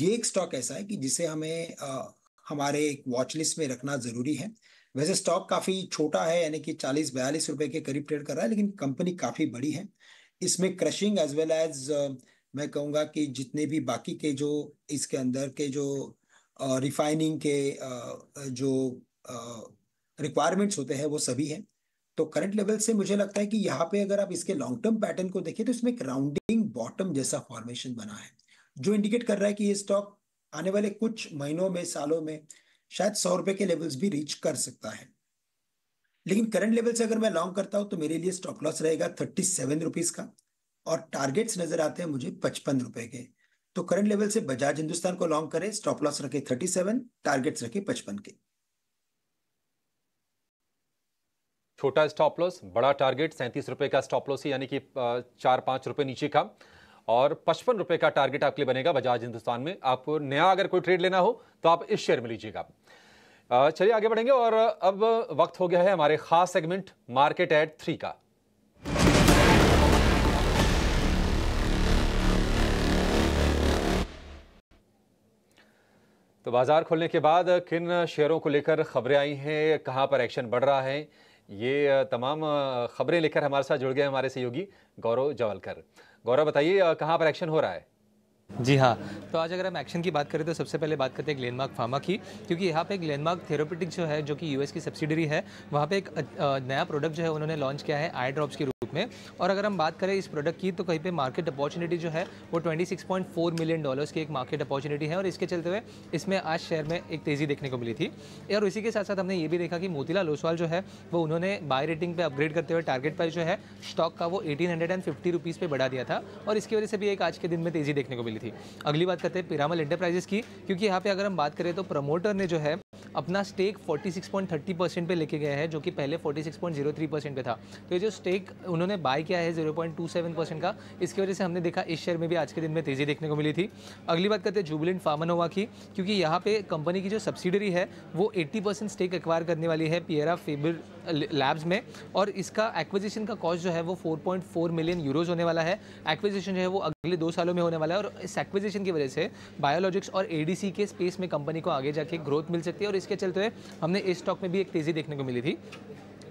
ये एक स्टॉक ऐसा है कि जिसे हमें आ, हमारे एक वॉच लिस्ट में रखना जरूरी है वैसे स्टॉक काफी छोटा है यानी कि चालीस बयालीस रुपए के करीब ट्रेड कर रहा है लेकिन कंपनी काफी बड़ी है इसमें क्रशिंग एज वेल एज मैं कहूँगा कि जितने भी बाकी के जो इसके अंदर के जो रिफाइनिंग के जो रिक्वायरमेंट्स होते हैं वो सभी हैं तो करंट लेवल से मुझे लगता है कि यहाँ पे अगर आप इसके लॉन्ग टर्म पैटर्न को देखें तो इसमें एक राउंडिंग बॉटम जैसा फॉर्मेशन बना है जो इंडिकेट कर रहा है कि ये स्टॉक आने वाले कुछ महीनों में सालों में शायद सौ रुपए के लेवल्स भी रीच कर सकता है लेकिन करंट लेवल से अगर मैं लॉन्ग करता हूं तो मेरे लिए स्टॉक लॉस रहेगा थर्टी सेवन रुपीज का और टारगेट्स नजर आते हैं मुझे पचपन रुपए के तो करंट लेवल से बजाज हिंदुस्तान को लॉन्ग करें स्टॉप लॉस रखे थर्टी सेवन टारगेट्स रखे पचपन के छोटा स्टॉप लॉस बड़ा टारगेट सैंतीस रुपये का स्टॉप लॉस यानी कि चार पाँच रुपये नीचे का और पचपन रुपये का टारगेट आपके लिए बनेगा बजाज हिंदुस्तान में आप नया अगर कोई ट्रेड लेना हो तो आप इस शेयर में लीजिएगा चलिए आगे बढ़ेंगे और अब वक्त हो गया है हमारे खास सेगमेंट मार्केट एट थ्री का तो बाजार खोलने के बाद किन शेयरों को लेकर खबरें आई हैं कहां पर एक्शन बढ़ रहा है ये तमाम खबरें लेकर हमारे साथ जुड़ गए हमारे सहयोगी गौरव जवलकर गौरव बताइए कहाँ पर एक्शन हो रहा है जी हाँ तो आज अगर हम एक्शन की बात करें तो सबसे पहले बात करते हैं ग्लेनमार्क फार्मा की क्योंकि यहाँ पे ग्लेनमार्क थेरोपेटिक जो है जो कि यूएस की सब्सिडरी है वहाँ पे एक नया प्रोडक्ट जो है उन्होंने लॉन्च किया है आई ड्रॉप्स के मार्केट में और अगर हम बात करें इस प्रोडक्ट की तो कहीं पे मार्केट अपॉर्चुनिटी जो है वो 26.4 मिलियन डॉलर्स की एक मार्केट अपॉर्चुनिटी है और इसके चलते हुए इसमें आज शेयर में एक तेज़ी देखने को मिली थी और इसी के साथ साथ हमने ये भी देखा कि मोतीलाल ओसवाल जो है वो उन्होंने बाय रेटिंग पर अपग्रेड करते हुए टारगेट प्राइस जो है स्टॉक का वो एटीन हंड्रेड पर बढ़ा दिया था और इसकी वजह से भी एक आज के दिन में तेज़ी देखने को मिली थी अगली बात करते हैं पिरामल इंटरप्राइजेस की क्योंकि यहाँ पे अगर हम बात करें तो प्रमोटर ने जो है अपना स्टेक 46.30 परसेंट पे लेके गए हैं जो कि पहले 46.03 परसेंट पे था तो ये जो स्टेक उन्होंने उन्होंने बाय किया है सेवन परसेंट का इसकी वजह से हमने देखा इस शेयर में भी आज के दिन में तेज़ी देखने को मिली थी अगली बात करते हैं जुबिलेंट फार्मनोवा की क्योंकि यहाँ पे कंपनी की जो सब्सिडरी है वो 80 परसेंट स्टेक एक्वायर करने वाली है पियरा फेबर लैब्स में और इसका एक्विजिशन का कॉस्ट जो है वो फोर मिलियन यूरोज होने वाला है एक्विजिशन जो है वो अगले दो सालों में होने वाला है और इस एक्विजिशन की वजह से बायोलॉजिक्स और एडीसी के स्पेस में कंपनी को आगे जाके ग्रोथ मिल सकती है और इसके चलते हमने इस स्टॉक में भी एक तेज़ी देखने को मिली थी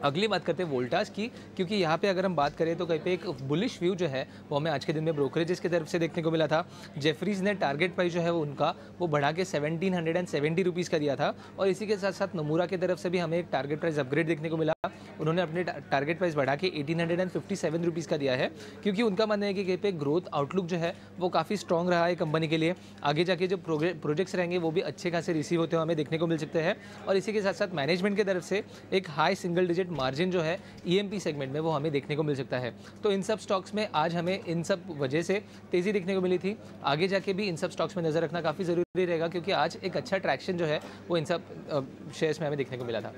अगली बात करते हैं वोल्टास की क्योंकि यहाँ पे अगर हम बात करें तो कहीं पे एक बुलिश व्यू जो है वो हमें आज के दिन में ब्रोकरेजेस की तरफ से देखने को मिला था जेफरीज ने टारगेट प्राइस जो है वो उनका वो बढ़ा के seventeen hundred and seventy rupees का दिया था और इसी के साथ साथ नमूरा की तरफ से भी हमें एक टारगेट प्राइस अपग्रेड देखने को मिला उन्होंने अपने टारगेट प्राइस बढ़ा के eighteen hundred and fifty seven rupees का दिया है क्योंकि उनका मानना है कि कहीं पे ग्रोथ आउटलुक जो है वो काफ़ी स्ट्रॉन्ग रहा है कंपनी के लिए आगे जाके जो प्रोजेक्ट्स रहेंगे वो भी अच्छे खासे रिसीव होते हुए हमें देखने को मिल सकते हैं और इसी के साथ साथ मैनेजमेंट की तरफ से एक हाई सिंगल डिजिट मार्जिन जो है ई e सेगमेंट में वो हमें देखने को मिल सकता है तो इन सब स्टॉक्स में आज हमें इन सब वजह से तेज़ी देखने को मिली थी आगे जाके भी इन सब स्टॉक्स में नज़र रखना काफ़ी ज़रूरी रहेगा क्योंकि आज एक अच्छा ट्रैक्शन जो है वो इन सब शेयर्स में हमें देखने को मिला था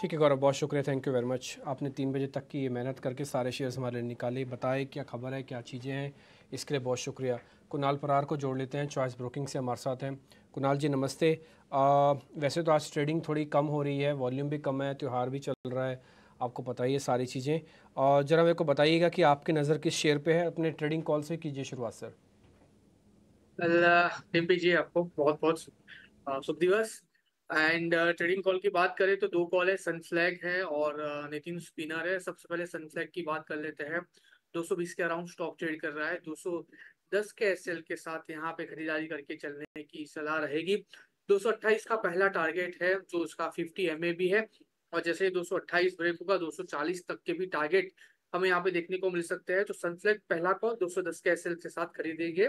ठीक है गौरव बहुत शुक्रिया थैंक यू वेरी मच आपने तीन बजे तक की ये मेहनत करके सारे शेयर्स हमारे निकाले बताए क्या खबर है क्या चीज़ें हैं इसके लिए बहुत शुक्रिया कुणाल परार को जोड़ लेते हैं चॉइस ब्रोकिंग से हमारे साथ हैं कुणाल जी नमस्ते आ, वैसे तो आज ट्रेडिंग थोड़ी कम हो रही है वॉल्यूम भी कम है त्यौहार भी चल रहा है आपको पता ही है सारी चीज़ें और ज़रा मेरे को बताइएगा कि आपकी नज़र किस शेयर पर है अपने ट्रेडिंग कॉल से कीजिए शुरुआत सर पिंपी जी आपको बहुत बहुत शुभ दिवस एंड ट्रेडिंग कॉल की बात करें तो दो कॉल है सनफ्लैग है और नितिन uh, स्पिनर है सबसे पहले सनफ्लैग की बात कर लेते हैं 220 के अराउंड स्टॉक ट्रेड कर रहा है 210 के एस के साथ यहाँ पे खरीदारी करके चलने की सलाह रहेगी 228 का पहला टारगेट है जो उसका 50 एम भी है और जैसे ही दो ब्रेक होगा दो तक के भी टारगेट हमें यहाँ पे देखने को मिल सकते हैं तो सनफ्लेक पहला सौ 210 के एसएल के साथ खरीदेंगे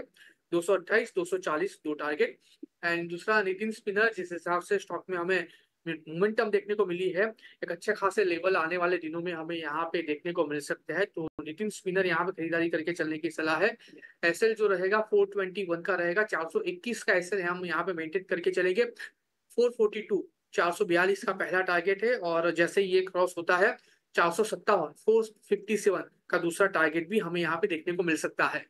228 240 दो टारगेट एंड दूसरा नितिन स्पिनर जिस हिसाब से स्टॉक में हमें मोमेंटम देखने को मिली है एक अच्छे खासे लेवल आने वाले दिनों में हमें यहाँ पे देखने को मिल सकते हैं तो नितिन स्पिनर यहाँ पे खरीदारी करके चलने की सलाह है एसएल जो रहेगा 421 का रहेगा 421 का एसएल हम यहाँ पे मेंटेन करके चलेंगे 442 442 का पहला टारगेट है और जैसे ही ये क्रॉस होता है चार सौ सत्तावन फोर फिफ्टी सेवन का दूसरा टारगेट भी हमें यहाँ पे देखने को मिल सकता है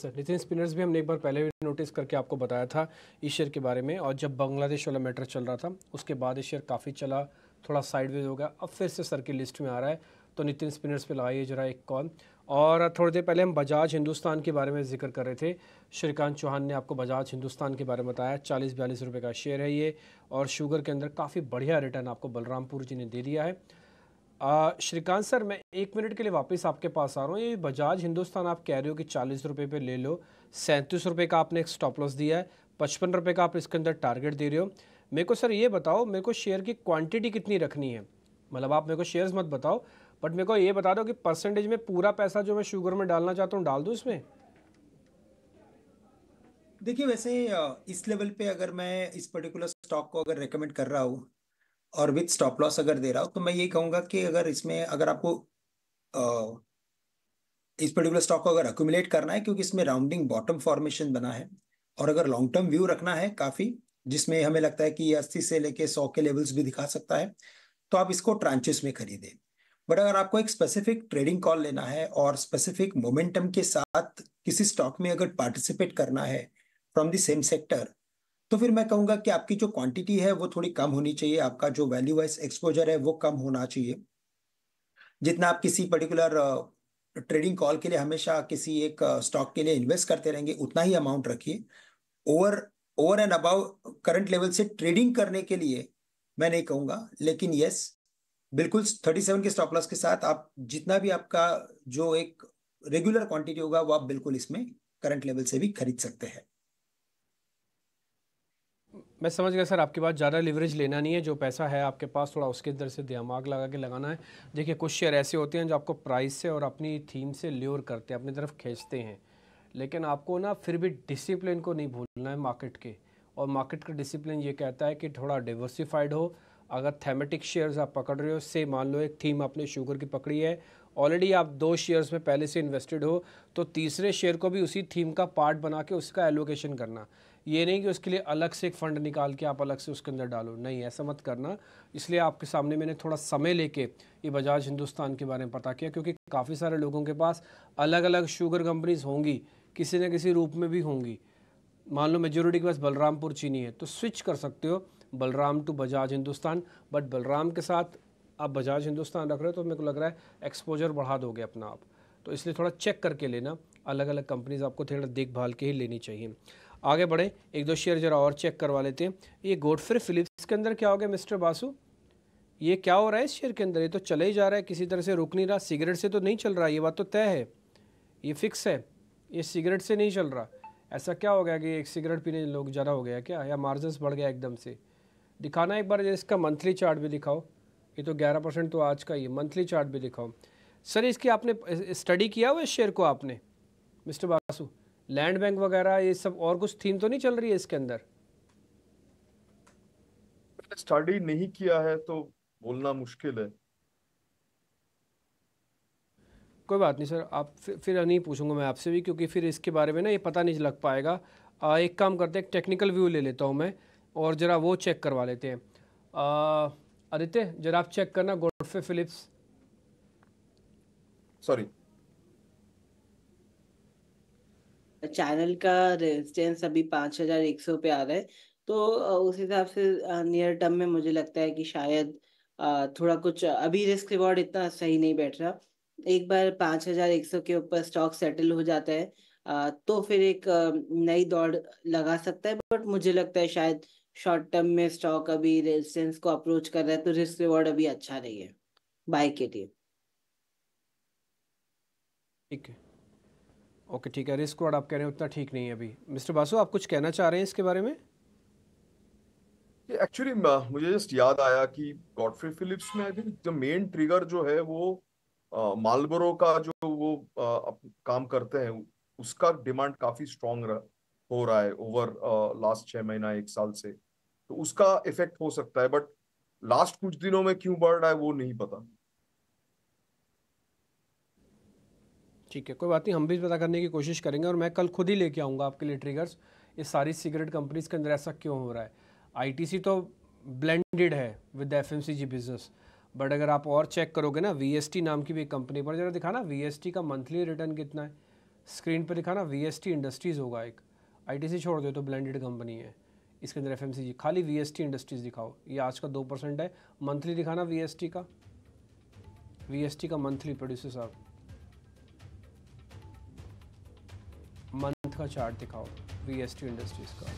सर नितिन स्पिनर्स भी हमने एक बार पहले भी नोटिस करके आपको बताया था इस शेयर के बारे में और जब बांग्लादेश वाला मैटर चल रहा था उसके बाद ये शेयर काफ़ी चला थोड़ा साइडवेज हो गया अब फिर से सर की लिस्ट में आ रहा है तो नितिन स्पिनर्स पे लगाइए जरा एक कॉल और थोड़ी देर पहले हम बजाज हिंदुस्तान के बारे में जिक्र कर रहे थे श्रीकांत चौहान ने आपको बजाज हिंदुस्तान के बारे में बताया चालीस बयालीस रुपये का शेयर है ये और शुगर के अंदर काफ़ी बढ़िया रिटर्न आपको बलरामपुर जी ने दे दिया है श्रीकांत सर मैं एक मिनट के लिए वापस आपके पास आ रहा हूँ ये बजाज हिंदुस्तान आप कह रहे हो कि चालीस रुपये पर ले लो सैंतीस रुपये का आपने एक स्टॉप लॉस दिया है पचपन रुपये का आप इसके अंदर टारगेट दे रहे हो मेरे को सर ये बताओ मेरे को शेयर की क्वांटिटी कितनी रखनी है मतलब आप मेरे को शेयर्स मत बताओ बट मेरे को ये बता दो कि परसेंटेज में पूरा पैसा जो मैं शुगर में डालना चाहता हूँ डाल दूँ इसमें देखिए वैसे इस लेवल पे अगर मैं इस पर्टिकुलर स्टॉक को अगर रेकमेंड कर रहा हूँ और विथ स्टॉप लॉस अगर दे रहा हूँ तो मैं ये कहूँगा कि अगर इसमें अगर आपको आ, इस पर्टिकुलर स्टॉक को अगर अक्यूमुलेट करना है क्योंकि इसमें राउंडिंग बॉटम फॉर्मेशन बना है और अगर लॉन्ग टर्म व्यू रखना है काफ़ी जिसमें हमें लगता है कि ये अस्सी से लेके सौ के लेवल्स भी दिखा सकता है तो आप इसको ट्रांचेस में खरीदें बट अगर आपको एक स्पेसिफिक ट्रेडिंग कॉल लेना है और स्पेसिफिक मोमेंटम के साथ किसी स्टॉक में अगर पार्टिसिपेट करना है फ्रॉम द सेम सेक्टर तो फिर मैं कहूँगा कि आपकी जो क्वांटिटी है वो थोड़ी कम होनी चाहिए आपका जो वैल्यू वाइज एक्सपोजर है वो कम होना चाहिए जितना आप किसी पर्टिकुलर ट्रेडिंग कॉल के लिए हमेशा किसी एक स्टॉक के लिए इन्वेस्ट करते रहेंगे उतना ही अमाउंट रखिए over over and above current level से ट्रेडिंग करने के लिए मैं नहीं कहूँगा लेकिन यस बिल्कुल थर्टी सेवन के स्टॉप लॉस के साथ आप जितना भी आपका जो एक रेगुलर क्वांटिटी होगा वो आप बिल्कुल इसमें करंट लेवल से भी खरीद सकते हैं मैं समझ गया सर आपके पास ज़्यादा लिवरेज लेना नहीं है जो पैसा है आपके पास थोड़ा उसके अंदर से दिमाग लगा के लगाना है देखिए कुछ शेयर ऐसे होते हैं जो आपको प्राइस से और अपनी थीम से ल्योर करते हैं अपनी तरफ खींचते हैं लेकिन आपको ना फिर भी डिसिप्लिन को नहीं भूलना है मार्केट के और मार्केट का डिसिप्लिन ये कहता है कि थोड़ा डिवर्सिफाइड हो अगर थेमेटिक शेयर्स आप पकड़ रहे हो से मान लो एक थीम आपने शुगर की पकड़ी है ऑलरेडी आप दो शेयर्स में पहले से इन्वेस्टेड हो तो तीसरे शेयर को भी उसी थीम का पार्ट बना के उसका एलोकेशन करना ये नहीं कि उसके लिए अलग से एक फ़ंड निकाल के आप अलग से उसके अंदर डालो नहीं ऐसा मत करना इसलिए आपके सामने मैंने थोड़ा समय लेके ये बजाज हिंदुस्तान के बारे में पता किया क्योंकि काफ़ी सारे लोगों के पास अलग अलग शुगर कंपनीज़ होंगी किसी न किसी रूप में भी होंगी मान लो मेजोरिटी के पास बलरामपुर चीनी है तो स्विच कर सकते हो बलराम टू बजाज हिंदुस्तान बट बलराम के साथ आप बजाज हिंदुस्तान रख रहे हो तो मेरे को लग रहा है एक्सपोजर बढ़ा दोगे अपना आप तो इसलिए थोड़ा चेक करके लेना अलग अलग कंपनीज आपको थोड़ा देखभाल के ही लेनी चाहिए आगे बढ़े एक दो शेयर जरा और चेक करवा लेते हैं ये गोडफ्रे फिलिप्स के अंदर क्या हो गया मिस्टर बासु ये क्या हो रहा है इस शेयर के अंदर ये तो चले ही जा रहा है किसी तरह से रुक नहीं रहा सिगरेट से तो नहीं चल रहा ये बात तो तय है ये फिक्स है ये सिगरेट से नहीं चल रहा ऐसा क्या हो गया कि एक सिगरेट पीने लोग ज़्यादा हो गया क्या या मार्जिन बढ़ गया एकदम से दिखाना एक बार इसका मंथली चार्ट भी दिखाओ ये तो ग्यारह परसेंट तो आज का ही मंथली चार्ट भी दिखाओ सर इसकी आपने स्टडी किया हुआ इस शेयर को आपने मिस्टर बासु लैंड बैंक वगैरह ये सब और कुछ थीम तो नहीं चल रही है इसके अंदर स्टडी नहीं किया है तो बोलना मुश्किल है कोई बात नहीं सर आप फिर नहीं पूछूंगा मैं आपसे भी क्योंकि फिर इसके बारे में ना ये पता नहीं लग पाएगा एक काम करते हैं टेक्निकल व्यू ले लेता हूँ मैं और ज़रा वो चेक करवा लेते हैं आदित्य जरा आप चेक करना गोडफे फिलिप्स सॉरी चैनल का रेजिस्टेंस अभी पाँच हजार एक सौ पे आ रहा है तो उस हिसाब से नियर टर्म में मुझे लगता है कि शायद थोड़ा कुछ अभी रिस्क रिवॉर्ड इतना सही नहीं बैठ रहा एक बार पाँच हजार एक सौ के ऊपर स्टॉक सेटल हो जाता है तो फिर एक नई दौड़ लगा सकता है बट मुझे लगता है शायद शॉर्ट टर्म में स्टॉक अभी रेजिस्टेंस को अप्रोच कर रहा है तो रिस्क रिवॉर्ड अभी अच्छा नहीं है बाय के लिए ठीक है ओके ठीक है रिस्क रिवॉर्ड आप कह रहे हैं उतना ठीक नहीं है अभी मिस्टर बासु आप कुछ कहना चाह रहे हैं इसके बारे में एक्चुअली मुझे जस्ट याद आया कि गॉडफ्रे फिलिप्स में I think the main trigger जो है वो मालबरो uh, का जो वो uh, काम करते हैं उसका डिमांड काफी स्ट्रॉन्ग हो रहा है ओवर लास्ट छह महीना एक साल से तो उसका इफेक्ट हो सकता है बट लास्ट कुछ दिनों में क्यों बढ़ रहा है वो नहीं पता ठीक है कोई बात नहीं हम भी पता करने की कोशिश करेंगे और मैं कल खुद ही लेके आऊँगा आपके लिए ट्रिगर्स ये सारी सिगरेट कंपनीज के अंदर ऐसा क्यों हो रहा है आईटीसी तो ब्लेंडेड है विद एफएमसीजी बिजनेस बट अगर आप और चेक करोगे ना वीएसटी नाम की भी एक कंपनी पर जरा दिखाना वीएसटी का मंथली रिटर्न कितना है स्क्रीन पर दिखाना वीएसटी इंडस्ट्रीज़ होगा एक आईटीसी छोड़ दो तो ब्लेंडेड कंपनी है इसके अंदर एफ खाली वी इंडस्ट्रीज दिखाओ ये आज का दो परसेंट है मंथली दिखाना वी का वी का मंथली प्रोड्यूसर साहब मंथ का चार्ट दिखाओ वी इंडस्ट्रीज का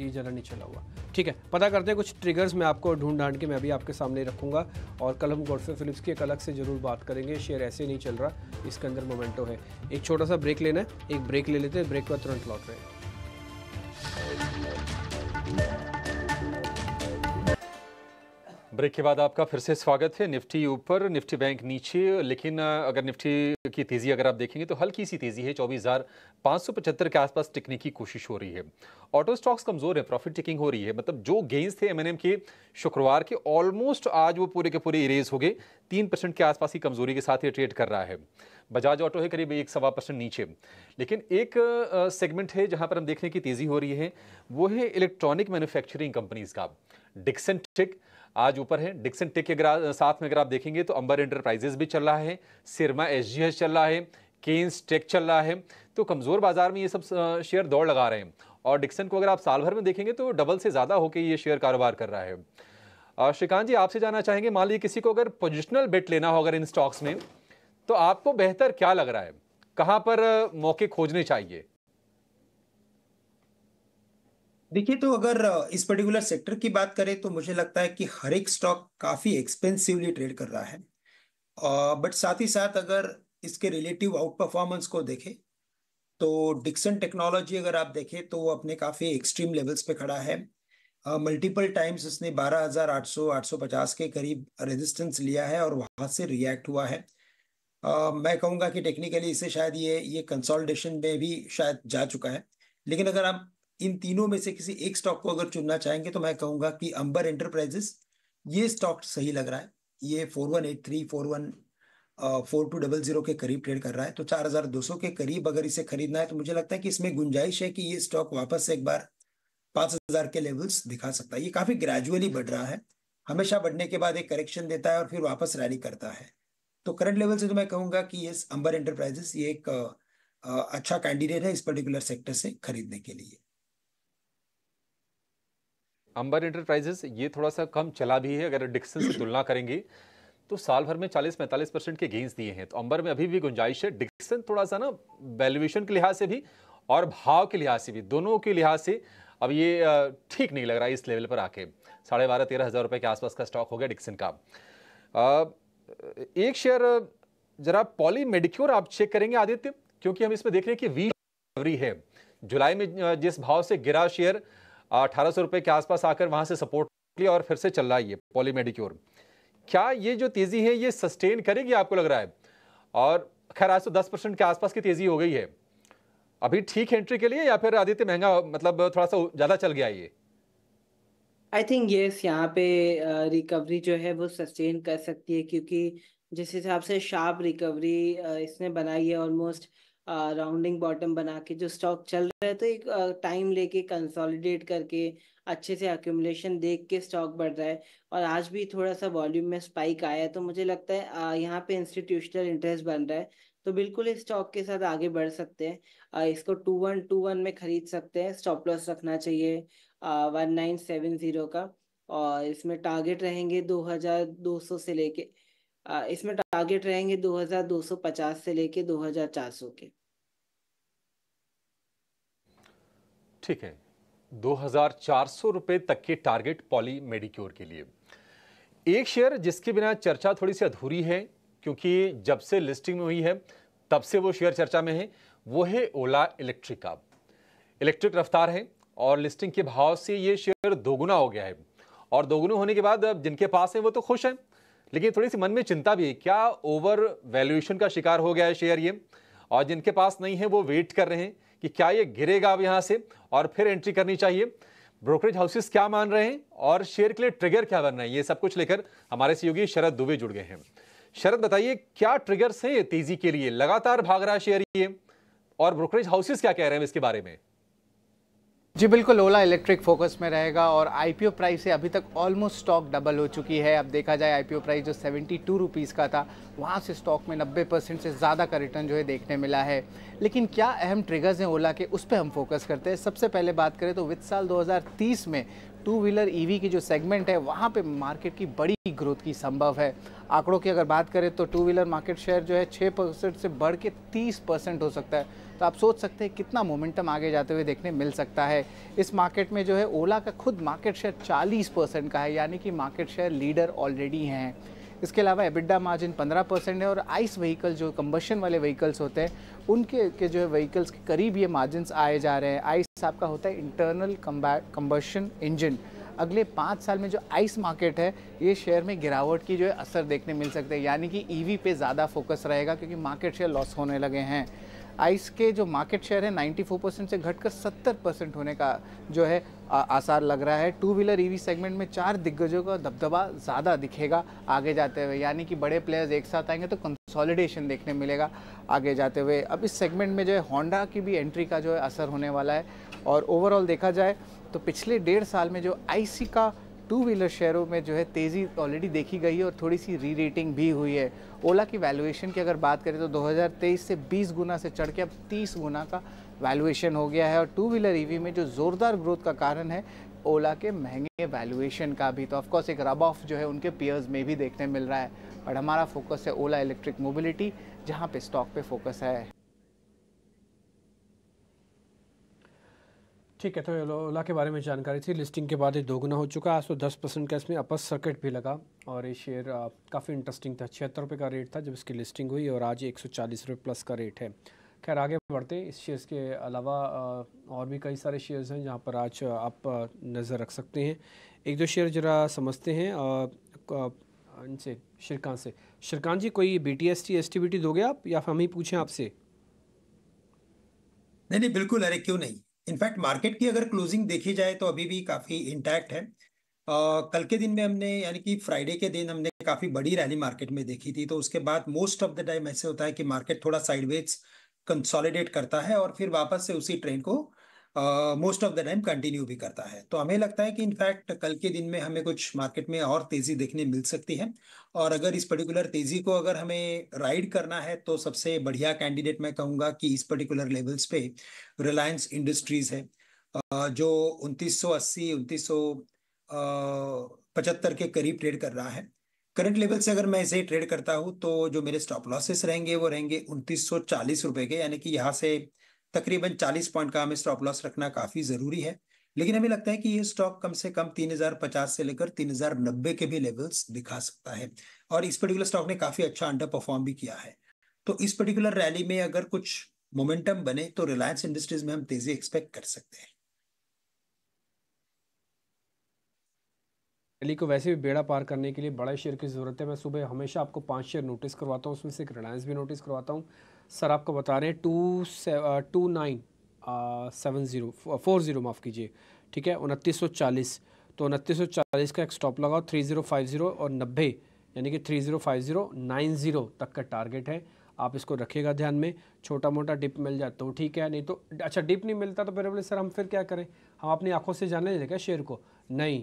ये जरा नहीं चला हुआ ठीक है पता करते हैं कुछ ट्रिगर्स मैं आपको ढूंढ ढांड के मैं अभी आपके सामने रखूंगा और कल हम गोडफे फिलिप्स की एक अलग से ज़रूर बात करेंगे शेयर ऐसे नहीं चल रहा इसके अंदर मोमेंटो है एक छोटा सा ब्रेक लेना है एक ब्रेक ले लेते हैं ब्रेक पर तुरंत लौट रहे हैं ब्रेक के बाद आपका फिर से स्वागत है निफ्टी ऊपर निफ्टी बैंक नीचे लेकिन अगर निफ्टी की तेज़ी अगर आप देखेंगे तो हल्की सी तेज़ी है चौबीस हज़ार पाँच सौ पचहत्तर के आसपास टिकने की कोशिश हो रही है ऑटो स्टॉक्स कमज़ोर है प्रॉफिट टिकिंग हो रही है मतलब जो गेंस थे एम के शुक्रवार के ऑलमोस्ट आज वो पूरे के पूरे इरेज हो गए तीन परसेंट के आसपास की कमज़ोरी के साथ ये ट्रेड कर रहा है बजाज ऑटो है करीब एक सवा परसेंट नीचे लेकिन एक सेगमेंट है जहाँ पर हम देखने की तेज़ी हो रही है वो है इलेक्ट्रॉनिक मैन्युफैक्चरिंग कंपनीज़ का डिक्सन टिक आज ऊपर है डिक्सन टेक के अगर साथ में अगर आप देखेंगे तो अंबर एंटरप्राइजेस भी चल रहा है सिरमा एस चल रहा है केन्स टेक चल रहा है तो कमज़ोर बाजार में ये सब शेयर दौड़ लगा रहे हैं और डिक्सन को अगर आप साल भर में देखेंगे तो डबल से ज़्यादा होकर ये शेयर कारोबार कर रहा है श्रीकांत जी आपसे जाना चाहेंगे मान लीजिए किसी को अगर पोजिशनल बेट लेना हो अगर इन स्टॉक्स में तो आपको बेहतर क्या लग रहा है कहाँ पर मौके खोजने चाहिए देखिए तो अगर इस पर्टिकुलर सेक्टर की बात करें तो मुझे लगता है कि हर एक स्टॉक काफ़ी एक्सपेंसिवली ट्रेड कर रहा है बट साथ ही साथ अगर इसके रिलेटिव आउट परफॉर्मेंस को देखें तो डिक्सन टेक्नोलॉजी अगर आप देखें तो वो अपने काफ़ी एक्सट्रीम लेवल्स पे खड़ा है मल्टीपल टाइम्स उसने 12,800 850 के करीब रेजिस्टेंस लिया है और वहाँ से रिएक्ट हुआ है uh, मैं कहूँगा कि टेक्निकली इसे शायद ये ये कंसोलिडेशन में भी शायद जा चुका है लेकिन अगर आप इन तीनों में से किसी एक स्टॉक को अगर चुनना चाहेंगे तो मैं कहूंगा कि अंबर एंटरप्राइजेस ये स्टॉक सही लग रहा है ये four one eight three four one four two double zero के करीब ट्रेड कर रहा है तो चार हजार दो सौ के करीब अगर इसे खरीदना है तो मुझे लगता है कि इसमें गुंजाइश है कि ये स्टॉक वापस से एक बार पाँच हजार के लेवल्स दिखा सकता है ये काफी ग्रेजुअली बढ़ रहा है हमेशा बढ़ने के बाद एक करेक्शन देता है और फिर वापस रैली करता है तो करंट लेवल से तो मैं कहूंगा कि ये अंबर एंटरप्राइजेस ये एक अच्छा कैंडिडेट है इस पर्टिकुलर सेक्टर से खरीदने के लिए अंबर इंटरप्राइजेस ये थोड़ा सा कम चला भी है अगर डिक्सन से तुलना करेंगे तो साल भर में 40-45 परसेंट के गेंस दिए हैं तो अंबर में अभी भी गुंजाइश है डिक्सन थोड़ा सा ना वैल्यूएशन के लिहाज से भी और भाव के लिहाज से भी दोनों के लिहाज से अब ये ठीक नहीं लग रहा है इस लेवल पर आके साढ़े बारह तेरह हज़ार रुपये के आसपास का स्टॉक हो गया डिक्सन का एक शेयर जरा पॉली मेडिक्योर आप चेक करेंगे आदित्य क्योंकि हम इसमें देख रहे हैं कि वी है जुलाई में जिस भाव से गिरा शेयर अठारह सौ रुपये के आसपास आकर वहाँ से सपोर्ट लिया और फिर से चल रहा है ये पॉलीमेडिक्योर क्या ये जो तेज़ी है ये सस्टेन करेगी आपको लग रहा है और खैर आज तो दस परसेंट के आसपास की तेज़ी हो गई है अभी ठीक एंट्री के लिए या फिर आदित्य महंगा मतलब थोड़ा सा ज़्यादा चल गया ये आई थिंक येस यहाँ पे रिकवरी जो है वो सस्टेन कर सकती है क्योंकि जिस हिसाब से शार्प रिकवरी इसने बनाई है ऑलमोस्ट राउंडिंग बॉटम बना के जो स्टॉक चल रहा है तो एक टाइम लेके कंसोलिडेट करके अच्छे से अक्यूमुलेशन देख के स्टॉक बढ़ रहा है और आज भी थोड़ा सा वॉल्यूम में स्पाइक आया है तो मुझे लगता है यहाँ पे इंस्टीट्यूशनल इंटरेस्ट बन रहा है तो बिल्कुल इस स्टॉक के साथ आगे बढ़ सकते हैं इसको टू वन टू वन में खरीद सकते हैं स्टॉप लॉस रखना चाहिए वन नाइन सेवन जीरो का और इसमें टारगेट रहेंगे दो हजार दो सौ से लेके इसमें टारगेट रहेंगे 2250 से लेके 2400 के ठीक है 2400 रुपए तक के टारगेट पॉली मेडिक्योर के लिए एक शेयर जिसके बिना चर्चा थोड़ी सी अधूरी है क्योंकि जब से लिस्टिंग में हुई है तब से वो शेयर चर्चा में है वो है ओला इलेक्ट्रिक का इलेक्ट्रिक रफ्तार है और लिस्टिंग के भाव से ये शेयर दोगुना हो गया है और दोगुना होने के बाद जिनके पास है वो तो खुश हैं लेकिन थोड़ी सी मन में चिंता भी है क्या ओवर वैल्यूएशन का शिकार हो गया है शेयर ये और जिनके पास नहीं है वो वेट कर रहे हैं कि क्या ये गिरेगा अब यहाँ से और फिर एंट्री करनी चाहिए ब्रोकरेज हाउसेस क्या मान रहे हैं और शेयर के लिए ट्रिगर क्या बन रहे हैं ये सब कुछ लेकर हमारे सहयोगी शरद दुबे जुड़ गए हैं शरद बताइए क्या ट्रिगर्स हैं तेजी के लिए लगातार भाग रहा शेयर ये और ब्रोकरेज हाउसेस क्या कह रहे हैं इसके बारे में जी बिल्कुल ओला इलेक्ट्रिक फोकस में रहेगा और आईपीओ प्राइस से अभी तक ऑलमोस्ट स्टॉक डबल हो चुकी है अब देखा जाए आईपीओ प्राइस जो सेवेंटी टू रुपीज़ का था वहाँ से स्टॉक में नब्बे परसेंट से ज़्यादा का रिटर्न जो है देखने मिला है लेकिन क्या अहम ट्रिगर्स हैं ओला के उस पर हम फोकस करते हैं सबसे पहले बात करें तो वित्त साल 2030 में टू व्हीलर ईवी की जो सेगमेंट है वहाँ पे मार्केट की बड़ी ग्रोथ की संभव है आंकड़ों की अगर बात करें तो टू व्हीलर मार्केट शेयर जो है छः परसेंट से बढ़ के तीस परसेंट हो सकता है तो आप सोच सकते हैं कितना मोमेंटम आगे जाते हुए देखने मिल सकता है इस मार्केट में जो है ओला का खुद मार्केट शेयर चालीस परसेंट का है यानी कि मार्केट शेयर लीडर ऑलरेडी हैं इसके अलावा एबिडा मार्जिन 15 परसेंट है और आइस व्हीकल जो कम्बशन वाले व्हीकल्स होते हैं उनके के जो है व्हीकल्स के करीब ये मार्जिन आए जा रहे हैं आइस आपका होता है इंटरनल कम्बशन इंजन अगले पाँच साल में जो आइस मार्केट है ये शेयर में गिरावट की जो है असर देखने मिल सकते हैं यानी कि ईवी e पे ज़्यादा फोकस रहेगा क्योंकि मार्केट शेयर लॉस होने लगे हैं आइस के जो मार्केट शेयर है 94 परसेंट से घटकर 70 परसेंट होने का जो है आ, आसार लग रहा है टू व्हीलर ईवी सेगमेंट में चार दिग्गजों का दबदबा ज़्यादा दिखेगा आगे जाते हुए यानी कि बड़े प्लेयर्स एक साथ आएंगे तो कंसोलिडेशन देखने मिलेगा आगे जाते हुए अब इस सेगमेंट में जो है होंडा की भी एंट्री का जो है असर होने वाला है और ओवरऑल देखा जाए तो पिछले डेढ़ साल में जो आई का टू व्हीलर शेयरों में जो है तेज़ी ऑलरेडी देखी गई है और थोड़ी सी री रेटिंग भी हुई है ओला की वैल्यूएशन की अगर बात करें तो 2023 से 20 गुना से चढ़ के अब 30 गुना का वैल्यूएशन हो गया है और टू व्हीलर ई में जो ज़ोरदार ग्रोथ का कारण है ओला के महंगे वैल्यूएशन का भी तो ऑफकोर्स एक रब ऑफ जो है उनके पेयर्स में भी देखने मिल रहा है बट हमारा फोकस है ओला इलेक्ट्रिक मोबिलिटी जहाँ पे स्टॉक पे फोकस है ठीक है तो ओला के बारे में जानकारी थी लिस्टिंग के बाद ये दोगुना हो चुका है आज तो दस परसेंट का इसमें अपर सर्किट भी लगा और ये शेयर काफ़ी इंटरेस्टिंग था छिहत्तर रुपये का रेट था जब इसकी लिस्टिंग हुई और आज एक सौ चालीस रुपये प्लस का रेट है खैर आगे बढ़ते इस शेयर्स के अलावा और भी कई सारे शेयर्स हैं जहाँ पर आज आप नज़र रख सकते हैं एक दो शेयर जरा समझते हैं इनसे श्रीकांत से श्रीकांत जी कोई B T S T S T B T दोगे आप या हम ही पूछें आपसे नहीं नहीं बिल्कुल अरे क्यों नहीं इनफैक्ट मार्केट की अगर क्लोजिंग देखी जाए तो अभी भी काफ़ी इंटैक्ट है आ, कल के दिन में हमने यानी कि फ्राइडे के दिन हमने काफ़ी बड़ी रैली मार्केट में देखी थी तो उसके बाद मोस्ट ऑफ द टाइम ऐसे होता है कि मार्केट थोड़ा साइडवेज कंसोलिडेट करता है और फिर वापस से उसी ट्रेंड को most of the time continue भी करता है तो हमें लगता है कि इनफैक्ट कल के दिन में हमें कुछ मार्केट में और तेज़ी देखने मिल सकती है और अगर इस पर्टिकुलर तेज़ी को अगर हमें राइड करना है तो सबसे बढ़िया कैंडिडेट मैं कहूँगा कि इस पर्टिकुलर लेवल्स पे रिलायंस इंडस्ट्रीज़ है जो 2980 सौ के करीब ट्रेड कर रहा है करंट लेवल से अगर मैं इसे ट्रेड करता हूँ तो जो मेरे स्टॉप लॉसेस रहेंगे वो रहेंगे उनतीस सौ चालीस रुपए के यानी कि यहाँ से तकरीबन 40 पॉइंट का हमें स्टॉप लॉस रखना काफ़ी ज़रूरी है लेकिन हमें लगता है कि ये स्टॉक कम से कम 3050 से लेकर 3090 के भी लेवल्स दिखा सकता है और इस पर्टिकुलर स्टॉक ने काफ़ी अच्छा अंडर परफॉर्म भी किया है तो इस पर्टिकुलर रैली में अगर कुछ मोमेंटम बने तो रिलायंस इंडस्ट्रीज में हम तेज़ी एक्सपेक्ट कर सकते हैं रैली को वैसे भी बेड़ा पार करने के लिए बड़ा शेयर की ज़रूरत है मैं सुबह हमेशा आपको पांच शेयर नोटिस करवाता हूँ उसमें से एक रिलायंस भी नोटिस करवाता हूँ सर आपको बता रहे हैं two two nine seven zero four zero माफ़ कीजिए ठीक है उनतीस सौ चालीस तो उनतीस सौ चालीस का एक स्टॉप लगाओ थ्री ज़ीरो फाइव ज़ीरो और नब्बे यानी कि three zero five zero nine zero तक का टारगेट है आप इसको रखिएगा ध्यान में छोटा मोटा डिप मिल जाए तो ठीक है नहीं तो अच्छा डिप नहीं मिलता तो फिर बोले सर हम फिर क्या करें हम अपनी आंखों से जाने दें क्या शेयर को नहीं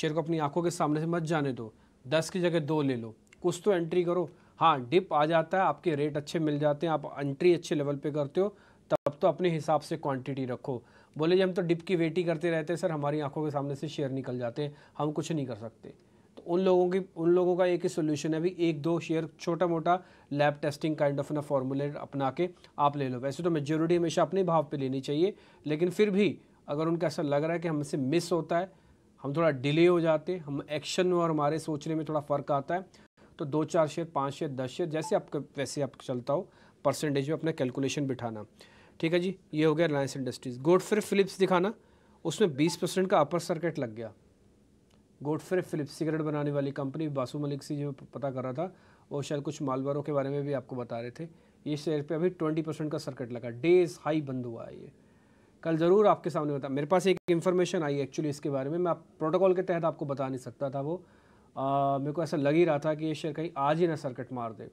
शेयर को अपनी आंखों के सामने से मत जाने दो दस की जगह दो ले लो कुछ तो एंट्री करो हाँ डिप आ जाता है आपके रेट अच्छे मिल जाते हैं आप एंट्री अच्छे लेवल पे करते हो तब तो अपने हिसाब से क्वांटिटी रखो बोले जी हम तो डिप की वेट ही करते रहते हैं सर हमारी आंखों के सामने से शेयर निकल जाते हैं हम कुछ नहीं कर सकते तो उन लोगों की उन लोगों का एक ही सोल्यूशन है अभी एक दो शेयर छोटा मोटा लैब टेस्टिंग काइंड ऑफ ना फॉर्मुलेट अपना के आप ले लो वैसे तो मेजोरिटी हमेशा अपने भाव पर लेनी चाहिए लेकिन फिर भी अगर उनको ऐसा लग रहा है कि हमसे मिस होता है हम थोड़ा डिले हो जाते हैं हम एक्शन में और हमारे सोचने में थोड़ा फ़र्क आता है तो दो चार शेयर पाँच शेयर दस शेयर जैसे आपके वैसे आप चलता हो परसेंटेज में अपना कैलकुलेशन बिठाना ठीक है जी ये हो गया रिलायंस इंडस्ट्रीज़ गोडफ्रे फिलिप्स दिखाना उसमें बीस परसेंट का अपर सर्किट लग गया गोडफ्रे फिलिप्स सिगरेट बनाने वाली कंपनी बासु मलिक से जो पता कर रहा था वो शायद कुछ मालवारों के बारे में भी आपको बता रहे थे ये शेयर पे अभी ट्वेंटी परसेंट का सर्किट लगा डेज हाई बंद हुआ है ये कल ज़रूर आपके सामने बता मेरे पास एक इन्फॉर्मेशन आई एक्चुअली इसके बारे में मैं आप प्रोटोकॉल के तहत आपको बता नहीं सकता था वो मेरे को ऐसा लग ही रहा था कि ये शेयर कहीं आज ही ना सर्किट मार दे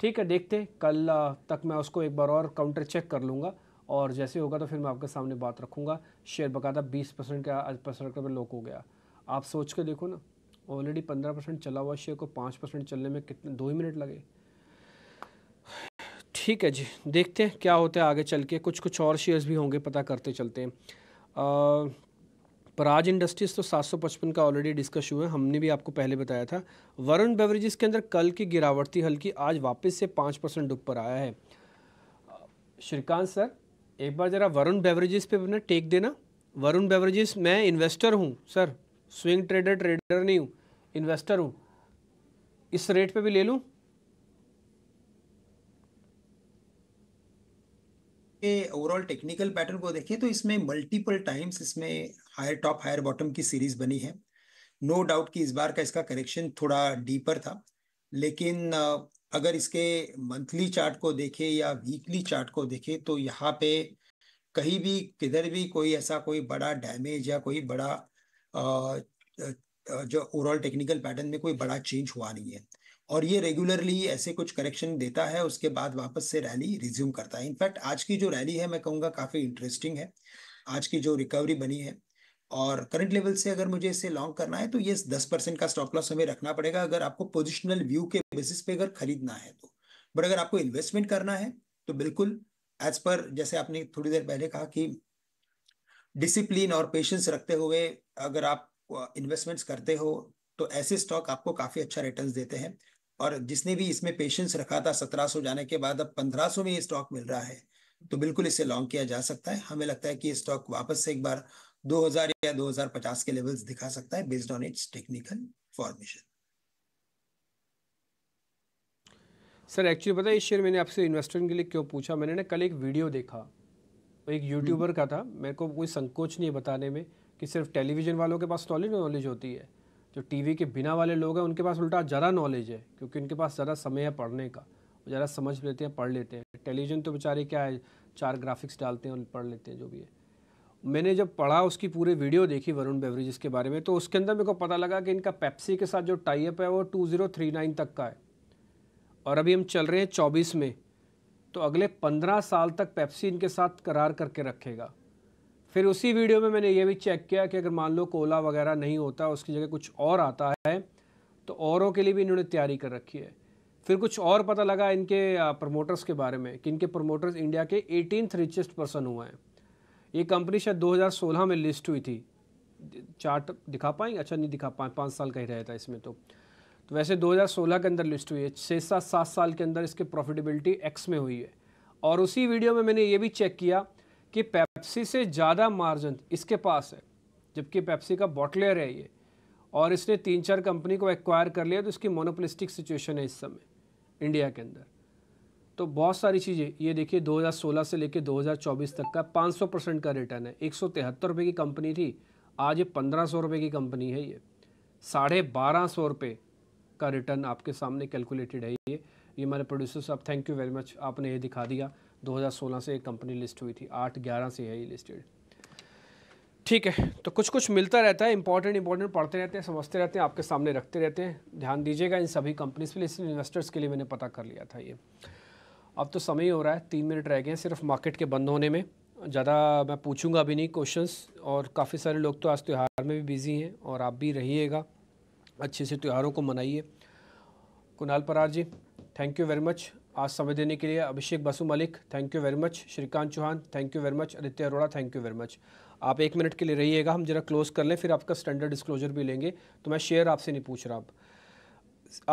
ठीक है देखते कल तक मैं उसको एक बार और काउंटर चेक कर लूँगा और जैसे होगा तो फिर मैं आपके सामने बात रखूँगा शेयर बकायदा बीस परसेंट का आज परसेंट पर लोक हो गया आप सोच के देखो ना ऑलरेडी पंद्रह परसेंट चला हुआ शेयर को पाँच परसेंट चलने में कितने दो ही मिनट लगे ठीक है जी देखते हैं क्या होता है आगे चल के कुछ कुछ और शेयर्स भी होंगे पता करते चलते हैं पराज इंडस्ट्रीज़ तो 755 का ऑलरेडी डिस्कस हुआ है हमने भी आपको पहले बताया था वरुण बेवरेजेस के अंदर कल की गिरावटी हल्की आज वापस से पाँच परसेंट ऊपर आया है श्रीकांत सर एक बार ज़रा वरुण बेवरेजेस पे अपना टेक देना वरुण बेवरेजेस मैं इन्वेस्टर हूँ सर स्विंग ट्रेडर ट्रेडर नहीं हूँ इन्वेस्टर हूँ इस रेट पर भी ले लूँ ओवरऑल टेक्निकल पैटर्न को देखें तो इसमें मल्टीपल टाइम्स इसमें हायर टॉप हायर बॉटम की सीरीज बनी है नो no डाउट कि इस बार का इसका करेक्शन थोड़ा डीपर था लेकिन अगर इसके मंथली चार्ट को देखें या वीकली चार्ट को देखें तो यहाँ पे कहीं भी किधर भी कोई ऐसा कोई बड़ा डैमेज या कोई बड़ा आ, जो ओवरऑल टेक्निकल पैटर्न में कोई बड़ा चेंज हुआ नहीं है और ये रेगुलरली ऐसे कुछ करेक्शन देता है उसके बाद वापस से रैली रिज्यूम करता है इनफैक्ट आज की जो रैली है मैं कहूँगा काफ़ी इंटरेस्टिंग है आज की जो रिकवरी बनी है और करंट लेवल से अगर मुझे इसे लॉन्ग करना है तो ये दस परसेंट का स्टॉप लॉस हमें रखना पड़ेगा अगर आपको पोजिशनल व्यू के बेसिस पे अगर खरीदना है तो बट अगर आपको इन्वेस्टमेंट करना है तो बिल्कुल एज पर जैसे आपने थोड़ी देर पहले कहा कि डिसिप्लिन और पेशेंस रखते हुए अगर आप इन्वेस्टमेंट्स uh, करते हो तो ऐसे स्टॉक आपको काफ़ी अच्छा रिटर्न देते हैं और जिसने भी इसमें पेशेंस रखा था सत्रह सौ जाने के बाद अब पंद्रह सौ में ये स्टॉक मिल रहा है तो बिल्कुल इसे लॉन्ग किया जा सकता है हमें लगता है कि ये स्टॉक वापस से एक बार 2000 या 2050 के लेवल्स दिखा सकता है based on its technical formation sir actually पता है इस शेयर मैंने आपसे इन्वेस्टमेंट के लिए क्यों पूछा मैंने ना कल एक वीडियो देखा एक यूट्यूबर हम्म। का था मेरे को कोई संकोच नहीं है बताने में कि सिर्फ टेलीविजन वालों के पास नॉलेज नॉलेज होती है जो टीवी के बिना वाले लोग हैं उनके पास उल्टा ज़्यादा नॉलेज है क्योंकि उनके पास ज़्यादा समय है पढ़ने का ज़्यादा समझ लेते हैं पढ़ लेते हैं टेलीविजन तो बेचारे क्या है चार ग्राफिक्स डालते हैं और पढ़ लेते हैं जो भी है मैंने जब पढ़ा उसकी पूरी वीडियो देखी वरुण बेवरेजेस के बारे में तो उसके अंदर मेरे को पता लगा कि इनका पेप्सी के साथ जो टाइप है वो टू तक का है और अभी हम चल रहे हैं चौबीस में तो अगले पंद्रह साल तक पैप्सी इनके साथ करार करके रखेगा फिर उसी वीडियो में मैंने ये भी चेक किया कि अगर मान लो कोला वगैरह नहीं होता उसकी जगह कुछ और आता है तो औरों के लिए भी इन्होंने तैयारी कर रखी है फिर कुछ और पता लगा इनके प्रमोटर्स के बारे में कि इनके प्रमोटर्स इंडिया के एटीनथ रिचेस्ट पर्सन हुए हैं ये कंपनी शायद 2016 में लिस्ट हुई थी चार्ट दिखा पाएंगे अच्छा नहीं दिखा पाए पाँच साल का ही रहता इसमें तो तो वैसे 2016 के अंदर लिस्ट हुई है छः सात सात साल के अंदर इसके प्रॉफिटेबिलिटी एक्स में हुई है और उसी वीडियो में मैंने ये भी चेक किया कि पेप्सी से ज़्यादा मार्जिन इसके पास है जबकि पेप्सी का बॉटलेयर है ये और इसने तीन चार कंपनी को एक्वायर कर लिया तो इसकी मोनोपोलिस्टिक सिचुएशन है इस समय इंडिया के अंदर तो बहुत सारी चीज़ें ये देखिए 2016 से लेकर 2024 तक का 500 परसेंट का रिटर्न है एक सौ की कंपनी थी आज ये पंद्रह सौ की कंपनी है ये साढ़े बारह सौ रुपये का रिटर्न आपके सामने कैलकुलेटेड है ये ये हमारे प्रोड्यूसर साहब थैंक यू वेरी मच आपने ये दिखा दिया 2016 से एक कंपनी लिस्ट हुई थी आठ ग्यारह से है ये लिस्टेड ठीक है तो कुछ कुछ मिलता रहता है इंपॉर्टेंट इंपॉर्टेंट पढ़ते रहते हैं समझते रहते हैं आपके सामने रखते रहते हैं ध्यान दीजिएगा इन सभी कंपनीज के लिए इसलिए इन्वेस्टर्स के लिए मैंने पता कर लिया था ये अब तो समय ही हो रहा है तीन मिनट रह गए हैं सिर्फ मार्केट के बंद होने में ज़्यादा मैं पूछूंगा भी नहीं क्वेश्चंस और काफ़ी सारे लोग तो आज त्यौहार में भी बिज़ी हैं और आप भी रहिएगा अच्छे से त्यौहारों को मनाइए Kunal Parar ji thank you very much आज समय देने के लिए Abhishek Basu Mallik thank you very much Shrikant Chauhan thank you very much Aditya Arora thank you very much आप एक मिनट के लिए रहिएगा हम जरा क्लोज़ कर लें फिर आपका स्टैंडर्ड डिस्क्लोजर भी लेंगे तो मैं शेयर आपसे नहीं पूछ रहा अब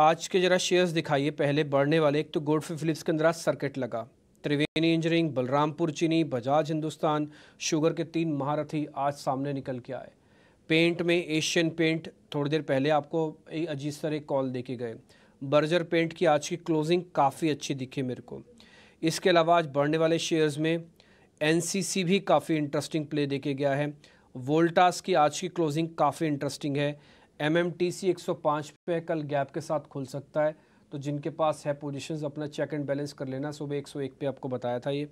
आज के जरा शेयर्स दिखाइए पहले बढ़ने वाले एक तो गोल्ड फिलिप्स के अंदर सर्किट लगा त्रिवेणी इंजीनियरिंग बलरामपुर चीनी बजाज हिंदुस्तान शुगर के तीन महारथी आज सामने निकल के आए पेंट में एशियन पेंट थोड़ी देर पहले आपको अजीज सर एक कॉल देखे गए बर्जर पेंट की आज की क्लोजिंग काफ़ी अच्छी दिखी मेरे को इसके अलावा आज बढ़ने वाले शेयर्स में एन भी काफ़ी इंटरेस्टिंग प्ले देखे गया है वोल्टास की आज की क्लोजिंग काफ़ी इंटरेस्टिंग है एम एम टी सी एक सौ पाँच पे कल गैप के साथ खुल सकता है तो जिनके पास है पोजिशन अपना चेक एंड बैलेंस कर लेना सुबह एक सौ एक पे आपको बताया था ये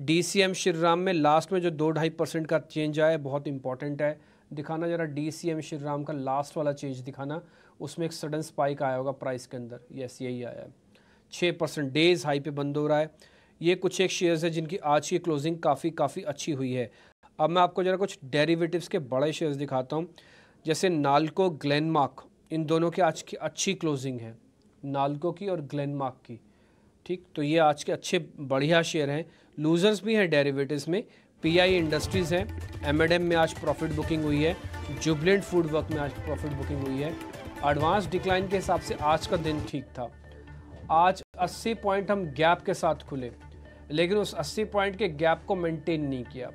डी सी एम श्रीराम में लास्ट में जो दो ढाई परसेंट का चेंज आया है बहुत इंपॉर्टेंट है दिखाना ज़रा डी सी एम श्रीराम का लास्ट वाला चेंज दिखाना उसमें एक सडन स्पाइक आया होगा प्राइस के अंदर यस यही आया है छः परसेंट डेज हाई पे बंद हो रहा है ये कुछ एक शेयर्स है जिनकी आज की क्लोजिंग काफ़ी काफ़ी अच्छी हुई है अब मैं आपको जरा कुछ डेरिवेटिव्स के बड़े शेयर्स दिखाता हूँ जैसे नालको ग्लैनमार्क इन दोनों की आज की अच्छी क्लोजिंग है नालको की और ग्लैनमार्क की ठीक तो ये आज के अच्छे बढ़िया शेयर हैं लूज़र्स भी हैं डेरिवेटिव्स में पीआई इंडस्ट्रीज़ हैं एम में आज प्रॉफिट बुकिंग हुई है जुबलेंट फूड वर्क में आज प्रॉफिट बुकिंग हुई है एडवांस डिक्लाइन के हिसाब से आज का दिन ठीक था आज 80 पॉइंट हम गैप के साथ खुले लेकिन उस 80 पॉइंट के गैप को मेंटेन नहीं किया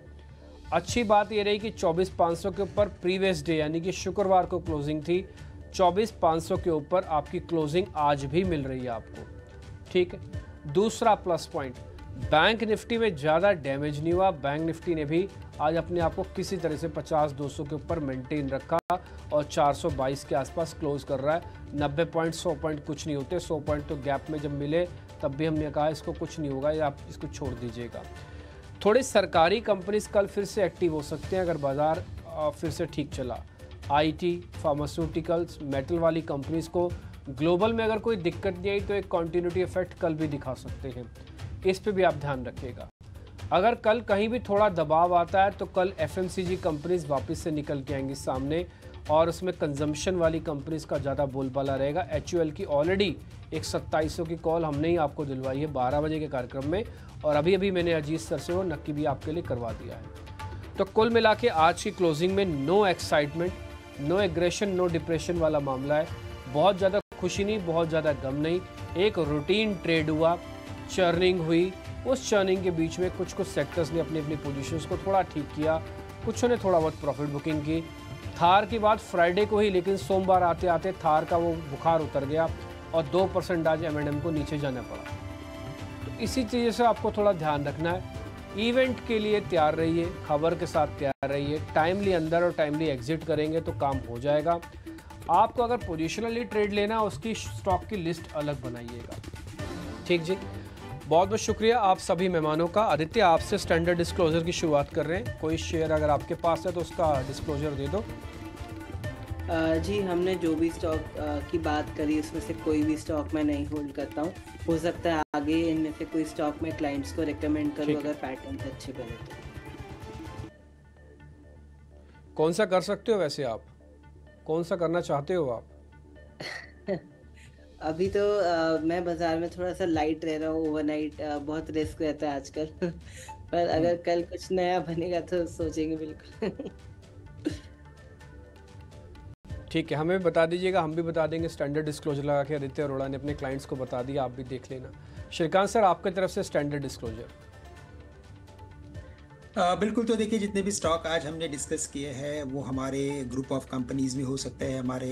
अच्छी बात यह रही कि चौबीस पाँच सौ के ऊपर प्रीवियस डे यानी कि शुक्रवार को क्लोजिंग थी चौबीस पाँच सौ के ऊपर आपकी क्लोजिंग आज भी मिल रही है आपको ठीक है दूसरा प्लस पॉइंट बैंक निफ्टी में ज़्यादा डैमेज नहीं हुआ बैंक निफ्टी ने भी आज अपने आप को किसी तरह से 50-200 के ऊपर मेंटेन रखा और 422 के आसपास क्लोज कर रहा है 90 पॉइंट 100 पॉइंट कुछ नहीं होते 100 पॉइंट तो गैप में जब मिले तब भी हमने कहा इसको कुछ नहीं होगा या आप इसको छोड़ दीजिएगा थोड़ी सरकारी कंपनीज कल फिर से एक्टिव हो सकते हैं अगर बाज़ार फिर से ठीक चला आईटी, फार्मास्यूटिकल्स मेटल वाली कंपनीज को ग्लोबल में अगर कोई दिक्कत नहीं आई तो एक कॉन्टीन्यूटी इफेक्ट कल भी दिखा सकते हैं इस पर भी आप ध्यान रखिएगा अगर कल कहीं भी थोड़ा दबाव आता है तो कल एफ कंपनीज वापस से निकल के आएंगी सामने और उसमें कंजम्पशन वाली कंपनीज का ज़्यादा बोलबाला रहेगा एच की ऑलरेडी एक सत्ताईसों की कॉल हमने ही आपको दिलवाई है बारह बजे के कार्यक्रम में और अभी अभी मैंने अजीत सर से वो नक्की भी आपके लिए करवा दिया है तो कुल मिला के आज की क्लोजिंग में no excitement no aggression no depression वाला मामला है बहुत ज़्यादा खुशी नहीं बहुत ज़्यादा गम नहीं एक रूटीन ट्रेड हुआ चर्निंग हुई उस चर्निंग के बीच में कुछ कुछ सेक्टर्स ने अपनी अपनी पोजिशन को थोड़ा ठीक किया कुछ ने थोड़ा बहुत प्रॉफिट बुकिंग की थार के बाद फ्राइडे को ही लेकिन सोमवार आते आते थार का वो बुखार उतर गया और दो परसेंट आज एम को नीचे जाना पड़ा तो इसी चीज़ से आपको थोड़ा ध्यान रखना है इवेंट के लिए तैयार रहिए खबर के साथ तैयार रहिए टाइमली अंदर और टाइमली एग्जिट करेंगे तो काम हो जाएगा आपको अगर पोजिशनली ट्रेड लेना है उसकी स्टॉक की लिस्ट अलग बनाइएगा ठीक जी बहुत बहुत शुक्रिया आप सभी मेहमानों का आदित्य आपसे स्टैंडर्ड डिस्क्लोजर की शुरुआत कर रहे हैं कोई शेयर अगर आपके पास है तो उसका डिस्क्लोजर दे दो जी हमने जो भी स्टॉक की बात करी उसमें से कोई भी स्टॉक मैं नहीं होल्ड करता हूँ हो सकता है आगे इनमें से कोई स्टॉक में क्लाइंट्स को रिकमेंड करूँ अगर पैटर्न अच्छे बने तो कौन सा कर सकते हो वैसे आप कौन सा करना चाहते हो आप अभी तो आ, मैं बाजार में थोड़ा सा लाइट रह रहा हूँ ओवरनाइट बहुत रिस्क रहता है आजकल पर हम्म। अगर कल कुछ नया बनेगा तो सोचेंगे बिल्कुल ठीक है हमें बता दीजिएगा हम भी बता देंगे स्टैंडर्ड डिस्क्लोजर लगा के आदित्य अरोड़ा ने अपने क्लाइंट्स को बता दिया आप भी देख लेना श्रीकांत सर आपकी तरफ से स्टैंडर्ड डिस्क्लोजर बिल्कुल तो देखिए जितने भी स्टॉक आज हमने डिस्कस किए हैं वो हमारे ग्रुप ऑफ कंपनीज में हो सकते हैं हमारे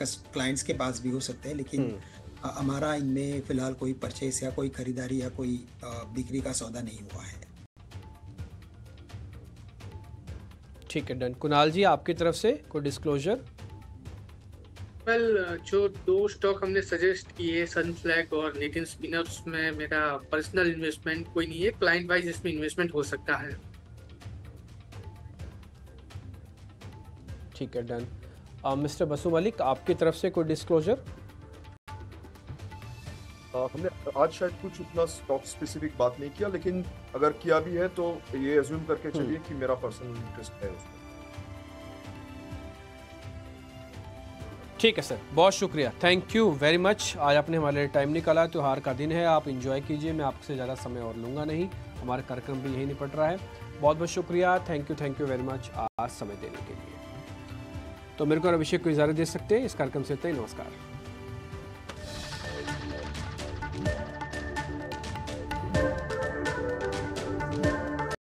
क्लाइंट्स के पास भी हो सकते हैं लेकिन हम्म। हमारा इनमें फिलहाल कोई परचेस या कोई खरीदारी या कोई बिक्री का सौदा नहीं हुआ है ठीक है डन कुणाल जी आपकी तरफ से कोई डिस्क्लोजर वेल जो दो स्टॉक हमने सजेस्ट किए सनफ्लैग और लेटिन स्पिनर्स में मेरा पर्सनल इन्वेस्टमेंट कोई नहीं है क्लाइंट वाइज इसमें इन्वेस्टमेंट हो सकता है ठीक है डन मिस्टर बसु मलिक आपकी तरफ से कोई डिस्क्लोजर uh, हमने आज शायद कुछ इतना स्टॉक स्पेसिफिक बात नहीं किया लेकिन अगर किया भी है तो ये एज्यूम करके हम्म. चलिए कि मेरा पर्सनल इंटरेस्ट है उसमें ठीक है सर बहुत शुक्रिया थैंक यू वेरी मच आज आपने हमारे लिए टाइम निकाला त्यौहार का दिन है आप इन्जॉय कीजिए मैं आपसे ज़्यादा समय और लूँगा नहीं हमारा कार्यक्रम भी यही निपट रहा है बहुत बहुत शुक्रिया thank you thank you very much आज समय देने के लिए तो मेरे को और अभिषेक को इजाजत दे सकते हैं इस कार्यक्रम से तय नमस्कार